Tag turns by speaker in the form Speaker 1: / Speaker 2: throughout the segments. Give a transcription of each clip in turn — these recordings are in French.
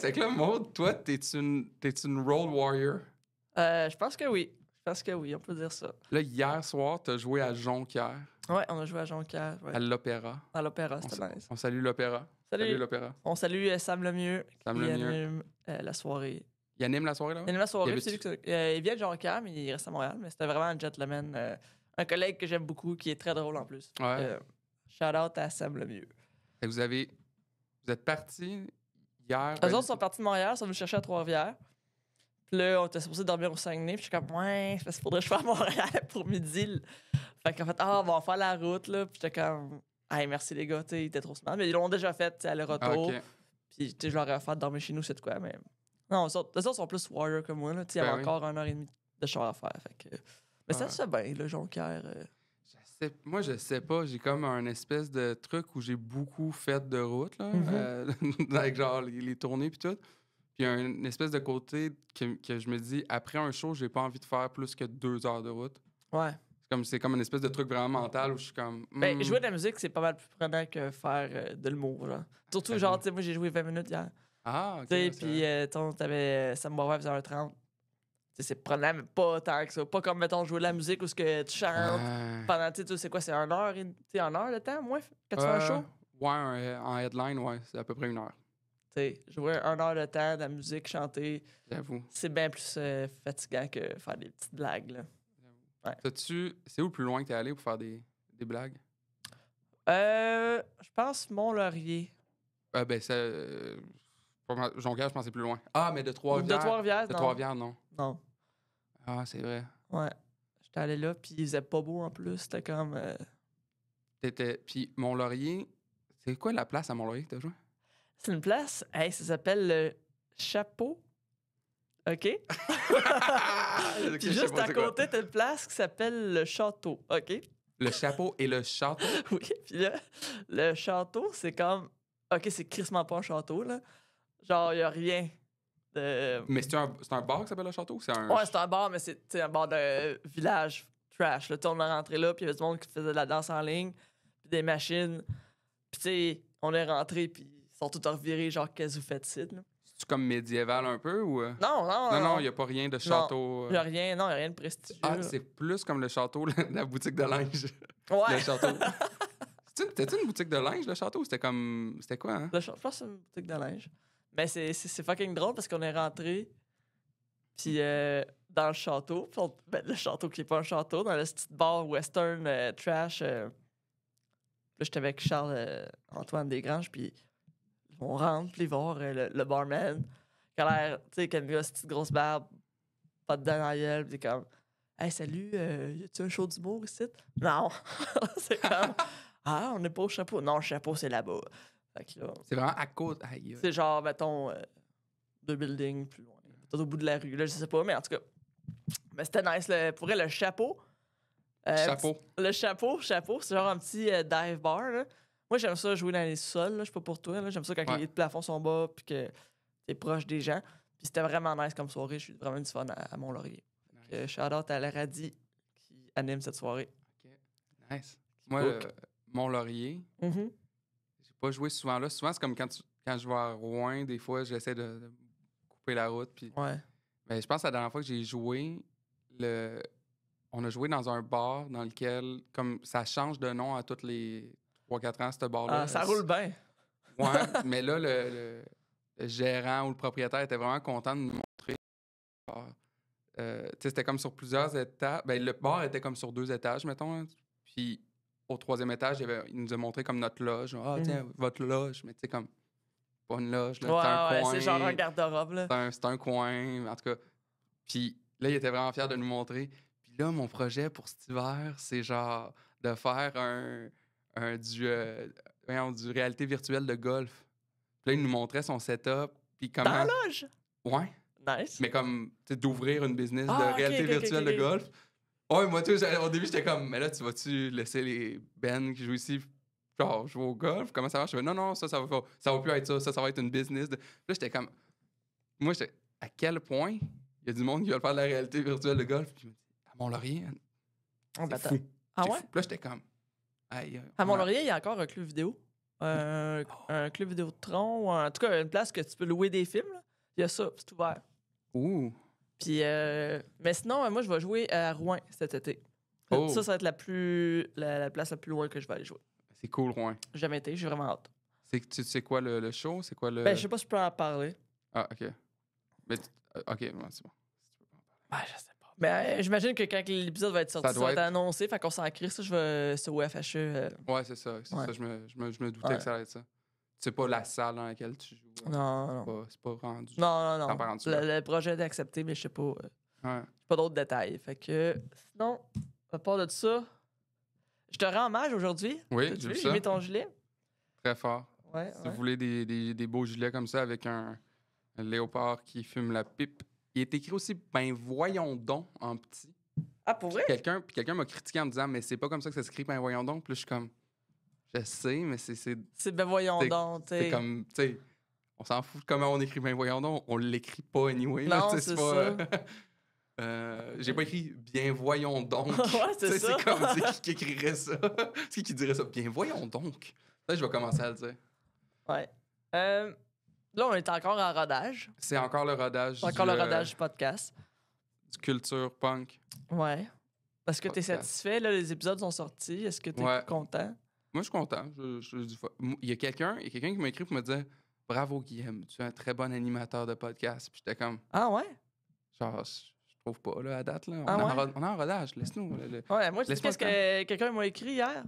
Speaker 1: c'est que là, Maud, toi, t'es une, es une road warrior.
Speaker 2: Euh, je pense que oui. Je pense que oui, on peut dire ça.
Speaker 1: Là, hier soir, t'as joué à Jonquière.
Speaker 2: Ouais, on a joué à Jonquière.
Speaker 1: Ouais. À l'Opéra. À
Speaker 2: l'Opéra, c'était nice.
Speaker 1: On salue l'Opéra. Salut. l'Opéra. On salue euh, Sam Lemieux. Sam Lemieux. Anime,
Speaker 2: euh, la soirée.
Speaker 1: Il anime la soirée, là? Il anime la soirée.
Speaker 2: Il, vient de Jonquière, mais il reste à Montréal. Mais c'était vraiment un gentleman. un collègue que j'aime beaucoup, qui est très drôle en plus. Ouais. shout out à Sam Lemieux.
Speaker 1: Et vous avez... Vous êtes parti les Eux ben, autres
Speaker 2: sont partis de Montréal, sont venus chercher à Trois-Rivières. Puis là, on était supposé dormir au Saguenay. Puis je suis comme, ouais, parce qu'il faudrait que je sois à Montréal pour midi. Fait qu'en fait, ah, on va faire la route, là. Puis j'étais comme, hey, merci les gars, étaient trop smart. Mais ils l'ont déjà fait, à le retour. Puis, tu je leur ai offert de dormir chez nous, c'est quoi, mais. Non, les autres, sont plus warriors comme moi, là. Tu il y a ben encore une heure et demie de char à faire.
Speaker 1: Fait que... Mais ça se fait bien, le Jonquière. Euh, moi, je sais pas. J'ai comme un espèce de truc où j'ai beaucoup fait de route, là, mhm. euh, avec genre les, tournées puis tout. Puis il y a une espèce de côté que, je me dis, après un show, j'ai pas envie de faire plus que deux heures de route. Ouais. C'est comme, c'est comme une espèce de truc vraiment mental où je suis comme. Ben, Mais hmm. jouer de
Speaker 2: la musique, c'est pas mal plus prenant que faire euh, de l'humour, là. Surtout, genre, tu sais, moi, j'ai joué 20 minutes hier. Ah, ok. Tu sais, puis, euh, t'avais Sam à 1h30 c'est pas tant que ça. Pas comme, mettons, jouer de la musique ou ce que tu chantes pendant, tu sais, c'est quoi, c'est un heure, tu sais, heure de temps, moins, quand tu fais un show?
Speaker 1: Ouais, en headline, ouais, c'est à peu près une heure. tu sais jouer
Speaker 2: un heure de temps de la musique, chanter, c'est bien plus euh, fatigant que faire des petites blagues.
Speaker 1: Là. tu C'est où le plus loin que t'es allé pour faire des, des blagues? Euh, je pense Mont-Laurier. Ah, ben, c'est. Euh, je pense c'est plus loin. Ah, mais de Trois-Rivières. De Trois-Rivières. De Trois-Rivières, non. Non. Ah, c'est vrai. Ouais. J'étais allé là, puis ils faisait pas beau en plus. C'était comme. Euh, puis Mont-Laurier, c'est quoi la place à Mont-Laurier que t'as joué?
Speaker 2: C'est une place, hey, ça s'appelle le Chapeau.
Speaker 1: OK? puis juste à côté,
Speaker 2: t'as une place qui s'appelle le Château. OK?
Speaker 1: Le chapeau et le château? oui,
Speaker 2: puis là, le château, c'est comme. OK, c'est crissement pas un château, là. Genre, il a rien. Mais
Speaker 1: c'est un, bar qui s'appelle le château? C'est un... Ouais, c'est
Speaker 2: un bar, mais c'est un bar de village trash. Là. On est rentré là, puis il y avait du monde qui faisait de la danse en ligne, puis des machines. Puis tu sais, on est rentré, puis ils sont tous revirés, genre, qu'est-ce que vous faites ici? C'est-tu
Speaker 1: comme médiéval un peu ou. Euh? Non, non. Non, non, il n'y a pas rien de château. Euh. Il n'y a
Speaker 2: rien, non, il a rien de prestigieux. Ah, c'est
Speaker 1: plus comme le château, la boutique de linge. Ouais. Le château. C'était-tu une boutique de linge, le château? C'était comme. C'était quoi, hein? Le je
Speaker 2: c'est une boutique de linge. Mais ben, c'est, c'est fucking drôle parce qu'on est rentré puis euh, dans le château, ben, le château qui est pas un château, dans le petit bar western euh, trash. Euh. Là, j'étais avec Charles Antoine Desgranges, puis on rentre, puis voir le, barman, qui a l'air, tu sais, comme une petite grosse barbe, pas de dents dans la gueule, pis comme, hey, salut, euh, y a-tu un show d'humour ici? Non, c'est comme, ah, on n'est pas au chapeau. Non, le chapeau, c'est là-bas. C'est vraiment à cause... Ah, c'est genre, mettons, euh, deux buildings plus loin. peut au bout de la rue, là, je sais pas, mais en tout cas. Mais c'était nice. Le, pour le chapeau. Euh, chapeau. le chapeau, chapeau, c'est genre un petit euh, dive bar. Là. Moi, j'aime ça jouer dans les sols, je sais pas pour toi. J'aime ça quand les plafonds sont bas puis que t'es proche des gens. Puis c'était vraiment nice comme soirée. Je suis vraiment du fun à, Mont-Laurier. Nice. shout out à radis qui anime cette soirée. OK. Nice.
Speaker 1: Moi, Mont-Laurier, mm-hmm pas joué souvent là. Souvent, c'est comme quand, je vais à Rouen, des fois, j'essaie de, couper la route. Puis, ouais. Mais ben, je pense que la dernière fois que j'ai joué, le, on a joué dans un bar dans lequel, comme ça change de nom à toutes les 3-4 ans, ce bar-là. Ah, ça roule bien. Ouais, mais là, le, gérant ou le propriétaire était vraiment content de nous montrer. Euh, c'était comme sur plusieurs étages. Ben, le bar était comme sur deux étages, mettons. Hein, puis au troisième étage, il, nous a montré comme notre loge. Ah, mm. tiens, votre loge, mais tu sais, comme, pas une loge, c'est un ouais, C'est genre un garde-robe, C'est un, coin, en tout cas. Puis là, il était vraiment fier de nous montrer. Puis là, mon projet pour cet hiver, c'est genre de faire un, euh, du, réalité virtuelle de golf. Puis là, il nous montrait son setup. Puis comment... Dans la loge? Ouais. Nice. Mais comme, tu d'ouvrir une business de ah, réalité virtuelle de golf Ouais, moi, tu au début, j'étais comme, mais là, tu vas-tu laisser les Ben qui jouent ici, genre, jouer au golf? Comment ça va Je non, non, ça, ça va, ça va plus être ça, ça, ça va être une business. Là, j'étais comme, moi, j'étais, à quel point il y a du monde qui veut faire de la réalité virtuelle de golf? Puis je me dis, à Mont-Laurier, Ah, ben, ah ouais? là, j'étais comme, aïe. Euh, à Mont-Laurier,
Speaker 2: il y a encore un club vidéo. Oh. Un club vidéo de tronc, ou en tout cas, une place que tu peux louer des films. Il y a ça, c'est ouvert. Ouh. Euh, mais sinon, euh, moi, je vais jouer à Rouen cet été. Oh. Ça, ça va être la, plus, la, place la plus loin que je vais aller jouer. C'est cool, Rouen. jamais été, j'ai vraiment hâte.
Speaker 1: C'est, tu sais quoi le, show? C'est quoi le. Ben, je sais
Speaker 2: pas si je peux en parler.
Speaker 1: Ah, OK. Mais, euh, OK, c'est bon.
Speaker 2: Je ne Ben, je sais pas. Mais
Speaker 1: j'imagine que quand
Speaker 2: l'épisode va être sorti, ça, va être
Speaker 1: annoncé. Fait qu'on s'en crie, ça, je vais sur FHE. Euh... Ouais, c'est ça. C'est ça je, me, je, me, je me doutais que ça allait être ça c'est pas la salle dans laquelle tu joues.
Speaker 2: Hein. Non, non.
Speaker 1: C'est pas, rendu.
Speaker 2: Non, non, non. Le, projet est accepté, mais je sais pas. Euh, pas d'autres détails. Fait que sinon, à part de ça, je te rends hommage aujourd'hui.
Speaker 1: Oui, j'ai J'ai mis ton gilet. Très fort. Ouais, si vous voulez des, beaux gilets comme ça avec un, léopard qui fume la pipe. Il est écrit aussi Ben voyons donc en petit. Ah, pour vrai? Quelqu'un quelqu'un m'a critiqué en me disant Mais c'est pas comme ça que ça s'écrit Ben voyons donc. Puis je suis comme je sais, mais c'est. C'est ben voyons donc. C'est comme, tu sais, on s'en fout de comment on écrit bien voyons donc, on l'écrit pas anyway. Non, c'est pas... Euh, euh, J'ai pas écrit bien voyons donc. c'est ça. C'est comme qui, qui écrirait ça. c'est qui qui dirait ça? Bien voyons donc. Là, je vais commencer à le dire. Ouais. Euh, là, on est encore
Speaker 2: en rodage.
Speaker 1: C'est encore le rodage. encore le euh, rodage du podcast. Du culture punk.
Speaker 2: Ouais. Est-ce que tu es satisfait? Là, les épisodes sont sortis. Est-ce que
Speaker 1: tu es content? Moi, je suis content. Je, je, il y a quelqu'un qui m'a écrit pour me dire Bravo, Guillaume, tu es un très bon animateur de podcast. Puis j'étais comme Ah ouais? Genre, je trouve pas, là, à date. Là. On, ah est en rodage, laisse-nous. Ouais, moi, je sais qu'est-ce que quelqu'un m'a écrit hier.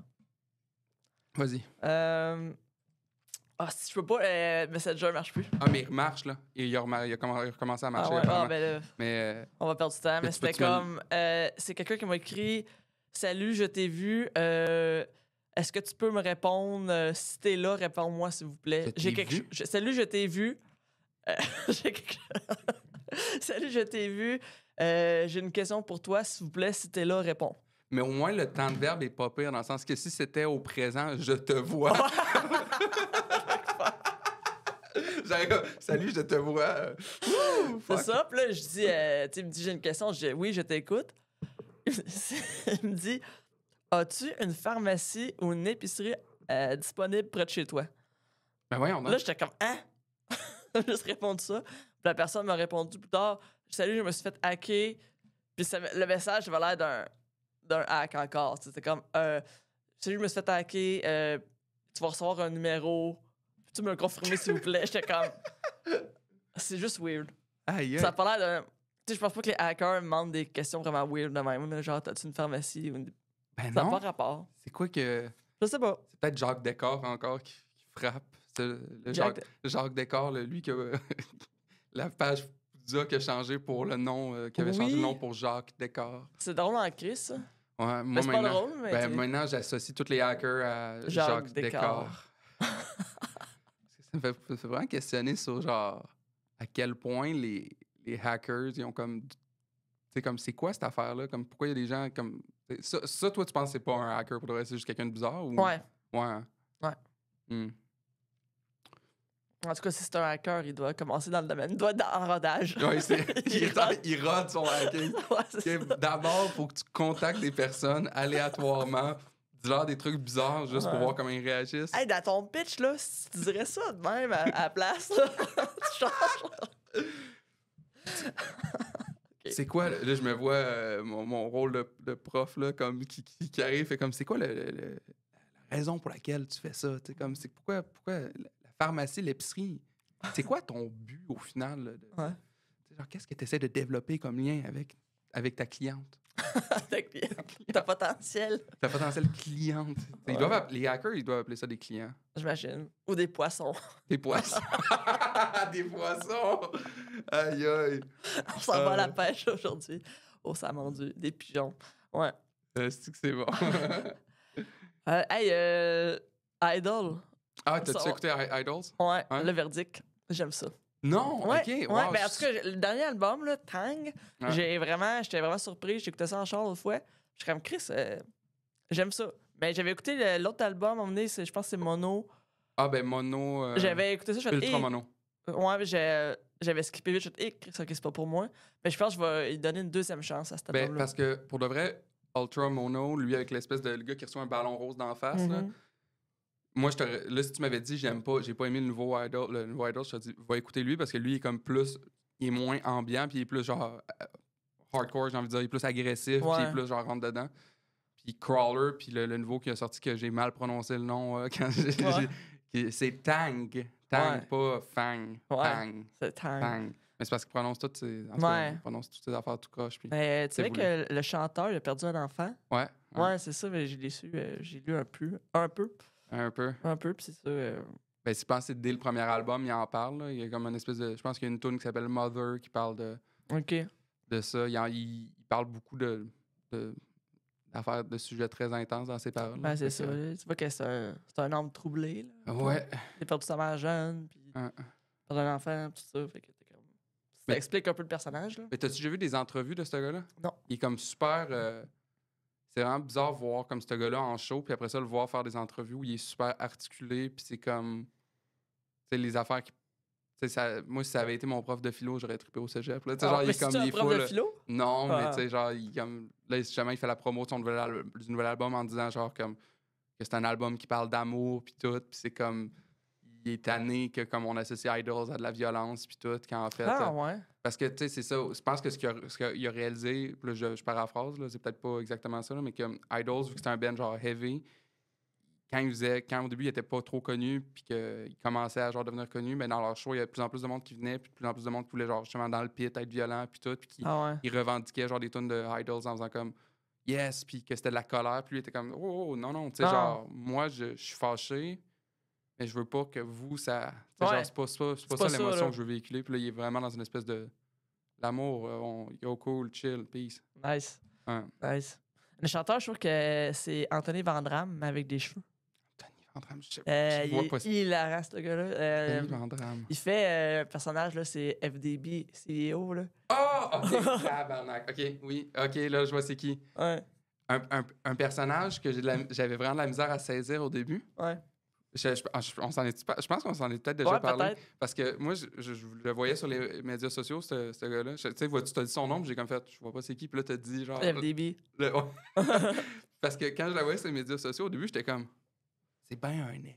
Speaker 1: Vas-y. Euh, ah, si je peux pas, euh, Messenger marche plus. Ah, mais il marche, là. Il, il, a, il, à ah marcher. Ah ben, mais, euh,
Speaker 2: on va perdre du temps, mais c'était comme. Euh, c'est quelqu'un qui m'a écrit Salut, je t'ai vu. Est-ce que tu peux me répondre? Euh, si t'es là, réponds-moi, s'il vous plaît. J'ai quelque chose. Salut, je t'ai vu.
Speaker 1: Euh, salut, je t'ai vu. Euh, j'ai une question pour toi, s'il vous plaît, si t'es là, réponds. Mais au moins, le temps de verbe est pas pire, dans le sens que si c'était au présent, je te vois. Salut, je te vois. C'est
Speaker 2: ça. Puis là, je dis, tu me dis, j'ai une question. oui, je t'écoute. il me dit, As-tu une pharmacie ou une épicerie euh, disponible près de chez toi?
Speaker 1: Ben a. Là, j'étais comme,
Speaker 2: hein? juste répondre ça. Puis la personne m'a répondu plus tard, salut, je me suis fait hacker. Puis le message avait l'air d'un, d'un hack encore. C'était comme, euh, salut, je me suis fait hacker, euh, tu vas recevoir un numéro. Peux-tu me le confirmer, s'il vous plaît? J'étais comme, c'est juste weird. Ça a l'air d'un. Tu sais, je pense pas que les hackers me demandent des questions vraiment weird de même. Genre, « tu une pharmacie ou une ben ça n'a pas rapport.
Speaker 1: C'est quoi que. Je sais pas. C'est peut-être Jacques Décor encore qui, frappe. Le, Jacques, Jacques Descartes, lui, que la page Duc qui a changé pour le nom, euh, qui avait changé le nom pour Jacques Décor. C'est drôle en crise, ça. Ouais, moi, c'est pas drôle, mais. Ben, maintenant, j'associe tous les hackers à Jacques, Jacques Descartes. ça me fait, vraiment questionner sur, genre, à quel point les, les hackers, ils ont comme. C'est comme, c'est quoi cette affaire-là? Comme, pourquoi il y a des gens comme ça, toi, tu penses que c'est pas un hacker pour le reste, c'est juste quelqu'un de bizarre? Ou... Ouais. Ouais. Hein? Ouais. Hmm.
Speaker 2: En tout cas, si c'est un hacker, il doit commencer dans le domaine. Il doit être en rodage. Ouais,
Speaker 1: il, il, son hacking. D'abord, il faut que tu contactes des personnes aléatoirement, dis-leur des trucs bizarres juste pour voir comment ils réagissent.
Speaker 2: Hey, dans ton pitch, là, tu dirais ça de même à, la place, tu changes.
Speaker 1: C'est quoi, là, je me vois, euh, mon, rôle de, prof, là, comme, qui, arrive, fait comme, c'est quoi la raison pour laquelle tu fais ça? comme, c'est pourquoi, la pharmacie, l'épicerie, c'est quoi ton but au final? qu'est-ce que tu essaies de développer comme lien avec, avec ta cliente? ta cliente. Ta potentiel. Ta potentiel cliente. doivent, les hackers, ils doivent appeler ça des clients.
Speaker 2: J'imagine. Ou des poissons. Des poissons. des poissons! Aïe, aïe! On s'en va à la euh. pêche aujourd'hui. Oh, ça m'a des pigeons. Ouais. Euh, c'est que c'est bon. Euh, hey, Idol. Ah, t'as-tu écouté Idols? Ouais, hein? le verdict. J'aime ça. Non, ok. ouais, ben, en tout cas, le dernier album, Tang, j'ai vraiment, j'étais vraiment surpris. J'écoutais ça en char l'autre fois. Je suis comme Chris, j'aime ça. Mais ben, j'avais écouté l'autre album, à je pense que c'est Mono. Ah, ben Mono. j'avais écouté ça, je Ultra eh, Mono. Ouais, j'avais skippé vite. Je me suis dit, ça, c'est pas pour moi. Mais je pense que je vais lui donner une deuxième chance à cette ben, album Parce
Speaker 1: que pour de vrai, Ultra Mono, lui, avec l'espèce de le gars qui reçoit un ballon rose d'en face, là, mm-hmm. moi, je te, là, si tu m'avais dit, j'aime pas, j'ai pas aimé le nouveau Idol, le nouveau Idol, je te dis, va écouter lui parce que lui, il est comme plus, il est moins ambiant, puis il est plus genre euh, hardcore, j'ai envie de dire, il est plus agressif, puis il est plus genre rentre dedans. Puis Crawler, puis le, nouveau qui a sorti que j'ai mal prononcé le nom euh, quand j'ai. C'est Tang. Tang, pas Fang. Tang. C'est Tang. Mais c'est parce qu'il prononce toutes ses toutes ces affaires tout coche Puis mais euh, tu sais que le
Speaker 2: chanteur il a perdu un enfant?
Speaker 1: Ouais. Ouais, c'est ça, mais j'ai su, euh, j'ai lu un peu. Un peu. Un peu. Un peu, puis c'est ça. Je pense que de dès le premier album, il en parle. Il y a comme une espèce de. Je pense qu'il y a une tune qui s'appelle Mother qui parle de. OK. De ça. Il, parle beaucoup de affaire de sujets très intenses dans ses paroles. Ben, c'est ça. Tu vois que c'est un,
Speaker 2: un homme troublé. ouais. Il est perdu sa mère jeune, puis ah. un enfant, tout ça.
Speaker 1: Fait que comme... Ça explique un peu le personnage. Là. Mais t'as-tu déjà vu des entrevues de ce gars-là? Non. Il est comme super. Euh, c'est vraiment bizarre de voir comme ce gars-là en show, puis après ça, le voir faire des entrevues où il est super articulé, puis c'est comme. c'est les affaires qui moi, si ça avait été mon prof de philo, j'aurais trippé au cégep. Là. Ah, genre, il est comme, Il prof de philo? Non, mais tu sais, genre, il, là, il fait la promo de son du nouvel album en disant, genre, comme, que c'est un album qui parle d'amour, puis tout, puis c'est comme. Il est tanné que, comme, on associe Idols à de la violence, puis tout, quand en fait. Ah, euh, ouais. Parce que, tu sais, c'est ça. Je pense que ce qu'il a, réalisé, là, je, je paraphrase, c'est peut-être pas exactement ça, mais que Idols, vu que c'est un band genre heavy, quand, quand au début, ils n'étaient pas trop connu puis qu'ils commençait à genre, devenir connu, mais ben, dans leur show, il y avait de plus en plus de monde qui venait, puis de plus en plus de monde qui voulait, genre, justement, dans le pit, être violent, puis tout, puis qui ah genre, des tonnes de idols en faisant comme yes, puis que c'était de la colère, puis lui était comme oh, oh, oh, non, non, tu sais, ah. genre, moi, je, suis fâché, mais je veux pas que vous, ça. genre, c'est pas, pas, pas, ça, l'émotion que je veux véhiculer, puis là, il est vraiment dans une espèce de. L'amour, euh, yo cool, chill, peace. Nice.
Speaker 2: Nice. Le chanteur, je trouve que c'est Anthony Vandram, mais avec des cheveux. Euh, je sais pas. il, pas il ce gars-là. Euh, il fait un euh, personnage, là, c'est FDB CEO, là.
Speaker 1: Oh! OK, OK, oui. OK, là, je vois c'est qui. Un, un, personnage que j'avais vraiment de la misère à saisir au début. Ouais. Je, ah, on est, pense qu'on s'en est peut-être déjà parlé. parce que moi, je, le voyais sur les médias sociaux, ce, gars-là. Tu sais, tu as dit son nom, j'ai comme fait, je vois pas c'est qui. Puis là, tu dit genre. FDB. parce que quand je la voyais sur les médias sociaux, au début, j'étais comme, c'est bien un épée.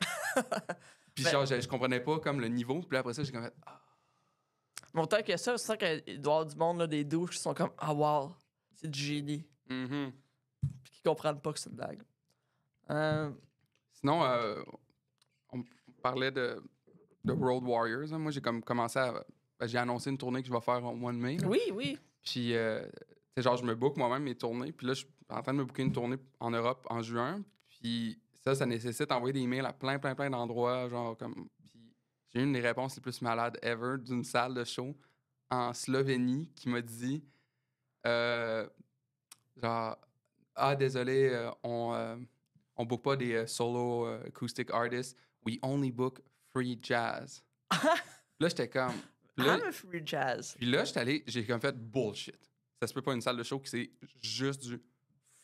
Speaker 1: » puis ben, genre, je, comprenais pas comme le niveau. Puis après ça, j'ai comme fait, ah.
Speaker 2: Mon temps que ça, je ça qu'il doit y avoir du monde, là, des douches qui sont comme, ah, wow, c'est du
Speaker 1: génie. Mm mm-hmm. qui comprennent pas que c'est une blague. Euh, Sinon, euh, on parlait de, de World Warriors. Hein. Moi, j'ai comme commencé à. Ben, j'ai annoncé une tournée que je vais faire au mois de mai. Oui, oui. Puis, euh, genre, je me book moi-même mes tournées. Puis là, je suis en train de me booker une tournée en Europe en juin. Puis ça, nécessite d'envoyer des emails à plein, plein, plein d'endroits. Genre, comme. j'ai eu une des réponses les plus malades ever d'une salle de show en Slovénie qui m'a dit euh, ah, désolé, euh, on, ne euh, on book pas des solo acoustic artists. We only book free jazz. là, j'étais comme.
Speaker 2: free jazz.
Speaker 1: Puis là, j'étais allé, j'ai comme fait bullshit. Ça se peut pas une salle de show qui c'est juste du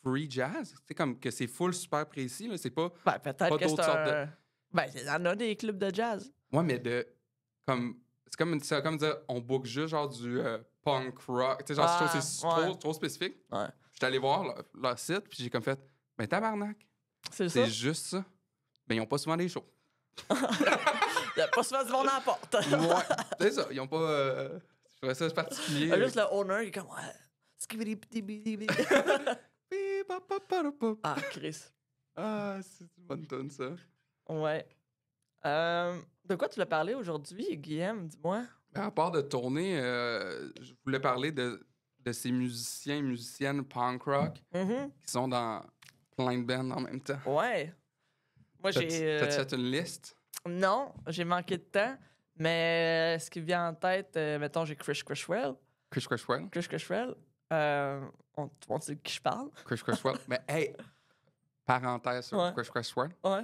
Speaker 1: free jazz. C'est comme que c'est full super précis. C'est pas, ben, peut-être que d'autres sortes de. Ben, il y a des clubs de jazz. Ouais, mais de. Comme, c'est comme, c'est comme dire on book juste genre du euh, punk rock. Tu sais, genre, c'est trop, ah, trop, spécifique. Ouais. J'étais allé voir leur, site, puis j'ai comme fait, mais ben, tabarnak. C'est juste ça. Mais ben, ils n'ont pas souvent des shows. Ils
Speaker 2: n'ont pas souvent du monde à la porte.
Speaker 1: ouais, c'est ça. Ils n'ont pas. C'est euh, je ça particulier. Juste le
Speaker 2: owner, il est comme. Ouais.
Speaker 1: Ah, Chris.
Speaker 2: Ah, c'est une bonne tonne, ça. Ouais. Euh, de quoi tu l'as parlé aujourd'hui, Guillaume, dis-moi?
Speaker 1: Ben, à part de tourner, euh, je voulais parler de, de, ces musiciens et musiciennes punk rock mm-hmm. qui sont dans plein de bands en même temps. Ouais. Moi, j'ai. T'as-tu euh, fait une liste?
Speaker 2: Non, j'ai manqué de temps, mais ce qui vient en tête, mettons, j'ai Chris Crishwell.
Speaker 1: Chris Crushwell?
Speaker 2: Chris Euh...
Speaker 1: On, sait de qui je parle. Chris World. Mais hey, parenthèse sur Ouais. Chris Ouais.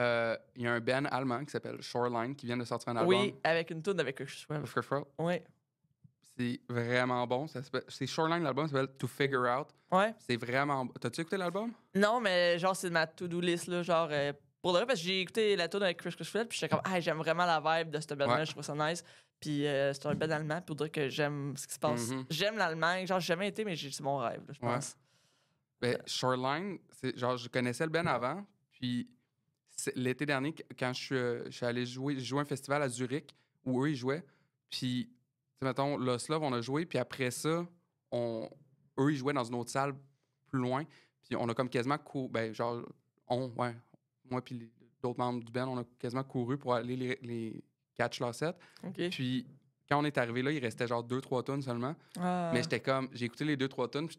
Speaker 1: Euh, il y a un band allemand qui s'appelle Shoreline qui vient de sortir un album. Oui, avec une tune avec Chris Cresswell. Chris World. Ouais. C'est vraiment bon. C'est Shoreline, l'album Ça s'appelle To Figure Out. Ouais. C'est vraiment bon. T'as-tu écouté l'album? Non, mais genre, c'est ma to-do list, là, genre,
Speaker 2: euh, pour le vrai, parce que j'ai écouté la tour avec Chris Chrisfield, puis j'étais comme, ah, j'aime vraiment la vibe de ce band je trouve ça nice. Puis euh, c'est un Ben allemand, pour dire que j'aime ce qui se passe. Mhm. J'aime l'Allemagne, genre, j'ai jamais été, mais c'est
Speaker 1: mon rêve, là, je pense. Ben, Shoreline, genre, je connaissais le Ben avant, puis l'été dernier, quand je suis, euh, je suis allé jouer, jouer un festival à Zurich, où eux, ils jouaient, puis, mettons, L'Oslov, on a joué, puis après ça, on, eux, ils jouaient dans une autre salle plus loin, puis on a comme quasiment, ben, genre, on, ouais, moi puis d'autres membres du band, on a quasiment couru pour aller les, catch leur set. Puis quand on est arrivé là, il restait genre deux, trois tonnes seulement. Ah. Mais j'étais comme, j'ai écouté les deux, trois tonnes. Je,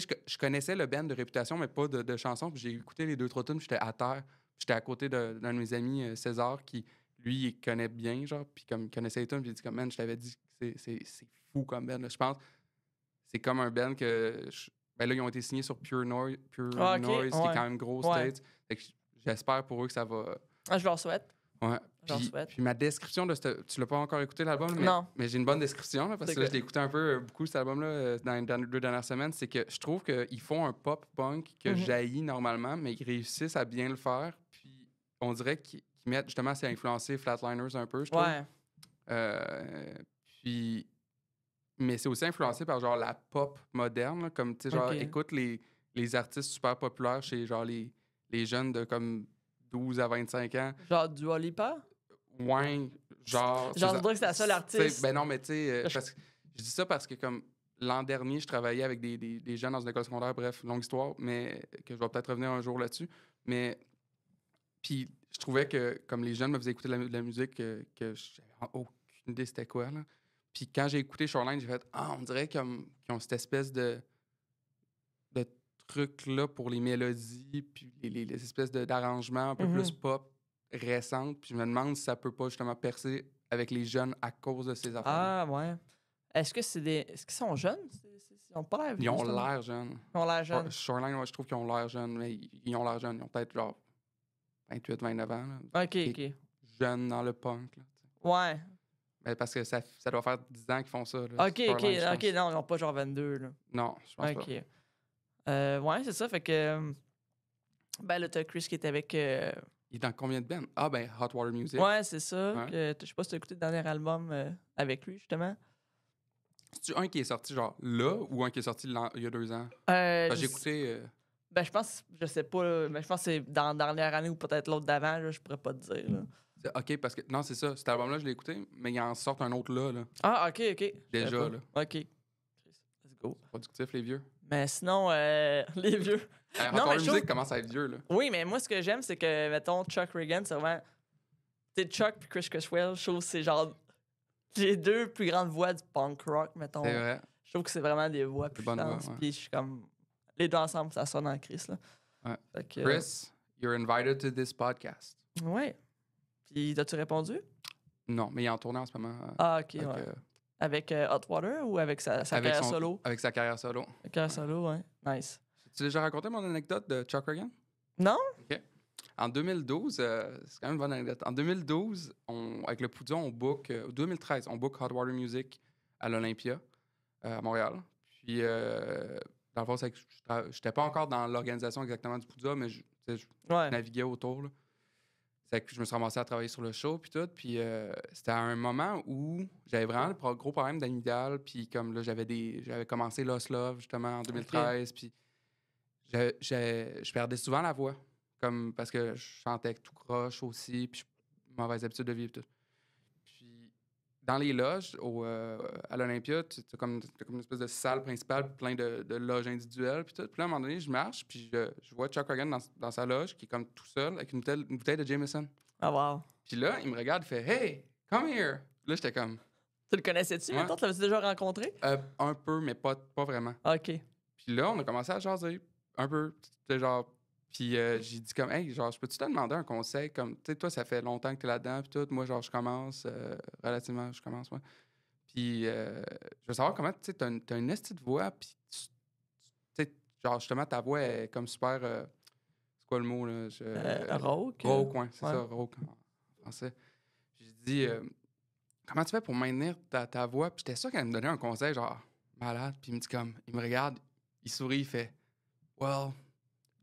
Speaker 1: je, je, connaissais le band de réputation, mais pas de, de chansons. Puis j'ai écouté les 2-3 tonnes, j'étais à terre. J'étais à côté d'un de, mes amis, euh, César, qui lui, il connaît bien, genre, puis comme, il connaissait les tunes. Puis il dit, comme, man, je t'avais dit, c'est fou comme band. Je pense, c'est comme un band que. ben là, ils ont été signés sur Pure, Noise, Pure ah, Noise, qui est quand même gros J'espère pour eux que ça va. Ah, je leur souhaite. Ouais. souhaite. puis ma description de ce. Tu l'as pas encore écouté l'album, non. mais j'ai une bonne description parce que, je l'ai écouté un peu euh, beaucoup cet album-là euh, dans les deux dernières semaines. C'est que je trouve qu'ils font un pop punk que mhm. jaillit normalement, mais ils réussissent à bien le faire. Puis on dirait qu'ils mettent justement, c'est influencé Flatliners un peu, je trouve. Ouais. Euh, puis. Mais c'est aussi influencé par genre la pop moderne, comme tu sais, genre écoute les, les artistes super populaires chez genre les les jeunes de comme 12 à 25 ans. Genre du Olipa? Ouais, genre. Genre, je dirais que c'est la seule artiste. Ben non, mais tu sais, euh, je... je dis ça parce que comme l'an dernier, je travaillais avec des, des, des, jeunes dans une école secondaire, bref, longue histoire, mais que je vais peut-être revenir un jour là-dessus. Mais puis je trouvais que comme les jeunes me faisaient écouter de la, musique que, que j'avais aucune idée c'était quoi là. Puis quand j'ai écouté Shoreline, j'ai fait ah on dirait comme qu'ils ont cette espèce de truc-là pour les mélodies, puis les, espèces d'arrangements un peu plus mhm. pop récentes. Puis je me demande si ça peut pas justement percer avec les jeunes à cause de ces affaires. Ah,
Speaker 2: ouais. Est-ce que c'est des. Est-ce qu'ils sont jeunes? Ils ont pas l'air Ils ont l'air
Speaker 1: jeunes. Ils ont l'air jeunes. Shoreline, moi je trouve qu'ils ont l'air jeunes, mais ils ont l'air jeunes. Ils ont peut-être genre 28, 29 ans. OK, OK. Jeunes dans le punk. ouais. Mais parce que ça, ça doit faire 10 ans qu'ils font ça. OK, OK, OK.
Speaker 2: Non, ils n'ont pas genre 22. Là. Non, je pense pas. Euh, ouais, c'est ça. Fait que. Euh, ben là, t'as Chris qui est avec. Euh,
Speaker 1: il est dans combien de bands? Ah, ben, Hot Water Music. Ouais, c'est ça.
Speaker 2: Je sais pas si t'as écouté le dernier album avec lui, justement.
Speaker 1: C'est-tu un qui est sorti, genre, là, ou un qui est sorti il y a deux ans? Ben, J'ai écouté.
Speaker 2: Ben, je pense, je sais pas, mais je pense que c'est dans la dernière année ou peut-être l'autre d'avant, je pourrais pas te dire. Là.
Speaker 1: OK, parce que. Non, c'est ça. Cet album-là, je l'ai écouté, mais il en sort un autre là. là.
Speaker 2: Ah, OK, OK. Déjà, là.
Speaker 1: OK. Let's go. Productif, les vieux.
Speaker 2: Mais sinon, euh, les vieux. Euh, non, mais la musique commence à être vieux, là. Oui, mais moi, ce que j'aime, c'est que, mettons, Chuck Reagan, c'est vraiment. Tu sais, Chuck puis Chris Criswell, je trouve que c'est genre les deux plus grandes voix du punk rock, mettons. C'est vrai. Je trouve que c'est vraiment des voix puissantes. Puis je suis comme. Les deux ensemble, ça sonne en Chris, là.
Speaker 1: Ouais. Chris, you're invited to this podcast.
Speaker 2: Ouais. Puis,
Speaker 1: as-tu répondu? Non, mais il est en tournée en ce moment. Euh, ah, ok, ouais. Avec euh, Hot Water
Speaker 2: ou avec sa, carrière solo?
Speaker 1: Avec sa carrière solo.
Speaker 2: Sa carrière solo, ouais.
Speaker 1: Nice. Tu déjà raconté mon anecdote de Chuck Reagan? Non. OK. En 2012, euh, c'est quand même une bonne anecdote. En 2012, avec le Poudon, on book... En euh, 2013, on book Hot Water Music à l'Olympia, à Montréal. Puis, dans le fond, c'est que je n'étais pas encore dans l'organisation exactement du Poudon, mais je, naviguais autour, je me suis ramassé à travailler sur le show, puis tout. Puis euh, c'était à un moment où j'avais vraiment le gros problème d'amygdale, puis comme là, j'avais des j'avais commencé Lost Love, justement, en 2013, puis je, perdais souvent la voix, comme parce que je chantais tout croche aussi, puis mauvaise habitude de vivre, tout dans les loges au, euh, à l'Olympia, tu comme, une espèce de salle principale, plein de, loges individuelles. Puis, tout. là, à un moment donné, je marche, puis je, vois Chuck Hogan dans, sa loge, qui est comme tout seul, avec une bouteille, de Jameson. Ah, wow. Puis là, il me regarde, il fait Hey, come here. Là, j'étais comme. Tu le connaissais-tu, maintenant? Tu
Speaker 2: l'avais déjà rencontré?
Speaker 1: Euh, un peu, mais pas, pas vraiment. Ah, OK. Puis là, on a commencé à jaser un peu. C'était genre puis euh, j'ai dit comme, hey, genre, je peux-tu te demander un conseil? Comme, tu sais, toi, ça fait longtemps que tu es là-dedans, puis tout. Moi, genre, je commence euh, relativement, je commence, moi. Puis euh, je veux savoir comment, tu sais, t'as as une de voix, puis tu sais, genre, justement, ta voix est comme super. c'est quoi le mot, là? Je, rauque. c'est ça, rauque français. J'ai dit, comment tu fais pour maintenir ta, voix? Puis j'étais sûr qu'elle me donnait un conseil, genre, malade, puis il me dit comme, il me regarde, il sourit, il fait, well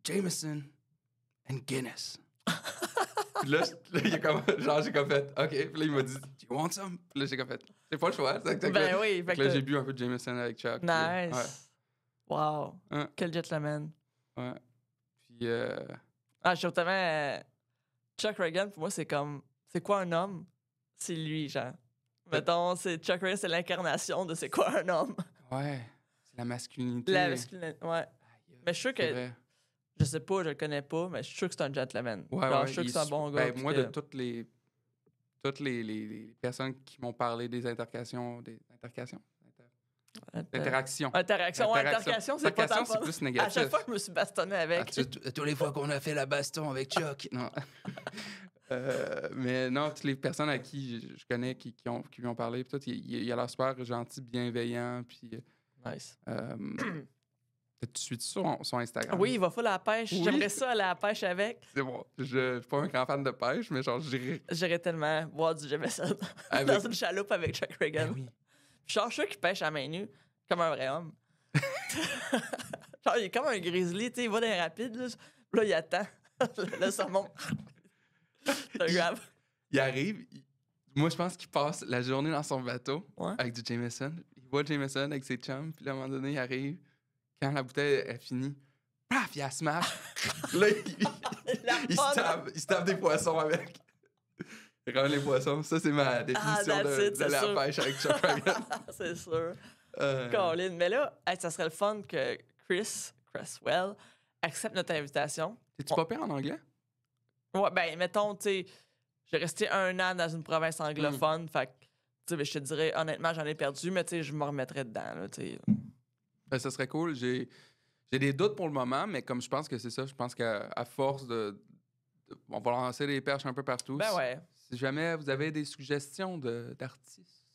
Speaker 1: Jameson and Guinness. Puis là, il a comme, genre, j'ai comme fait, OK. Puis là, il m'a dit, You want some? Puis là, j'ai comme fait, c'est pas le choix. ben oui, fait que là, j'ai bu un peu de Jameson avec Chuck. Nice.
Speaker 2: Euh, wow. Hein? Quel gentleman.
Speaker 1: Ouais. Puis. Euh...
Speaker 2: Ah, je suis totalement. Euh, Chuck Reagan, pour moi, c'est comme. C'est quoi un homme? C'est lui, genre. Mettons, Chuck Reagan, c'est l'incarnation de c'est quoi un homme.
Speaker 1: Ouais. C'est la masculinité. La
Speaker 2: masculinité, ouais. Mais je suis sûr que. Je sais pas, je le connais pas, mais je suis sûr que c'est un gentleman. je suis sûr que c'est un bon gars. Ben, moi, de
Speaker 1: toutes les toutes les, les, personnes qui m'ont parlé des intercations, des intercations,
Speaker 2: Interactions.
Speaker 1: Interaction, c'est pas c'est plus négatif. À chaque fois,
Speaker 2: je me suis bastonné avec. Ah, toutes les fois qu'on
Speaker 1: a fait la baston avec Chuck. non. Euh, mais non, toutes les personnes à qui je connais qui, m'ont lui ont parlé, il, y a l'air super gentil, bienveillant. Euh, nice. Euh, tu suis sur Instagram? Oui, il va
Speaker 2: full à la pêche. J'aimerais ça aller à la pêche avec.
Speaker 1: C'est bon. Je suis pas un grand fan de pêche, mais genre, j'irais. J'irais tellement voir du Jameson dans une chaloupe avec
Speaker 2: Jack Reagan. Ben oui. Genre, je qui pêche à main nue, comme un vrai homme. genre, il est comme un grizzly, tu sais, il va dans les rapides, là. là il attend. le saumon.
Speaker 1: C'est grave. Il, arrive. Moi, je pense qu'il passe la journée dans son bateau avec du Jameson. Il voit Jameson avec ses chums, puis à un moment donné, il arrive quand la bouteille est finie, paf, il a smash. là, il, se tape, il, des poissons avec. Il ramène les poissons. Ça, c'est ma ah, définition de, la pêche avec Chuck
Speaker 2: c'est sûr.
Speaker 1: Euh...
Speaker 2: Mais là, ça serait le fun que Chris Cresswell accepte notre invitation. T'es-tu pas pire en anglais? Ouais, ben, mettons, tu sais, j'ai resté un an dans une province hmm. anglophone, mm. fait ben, je
Speaker 1: te dirais, honnêtement, j'en ai perdu, mais tu sais, je me remettrais dedans, là, tu sais. Ben, ça serait cool. J'ai, j'ai des doutes pour le moment, mais comme je pense que c'est ça, je pense qu'à force de, On va lancer les perches un peu partout. Ben ouais. Si, jamais vous avez des suggestions de, d'artistes,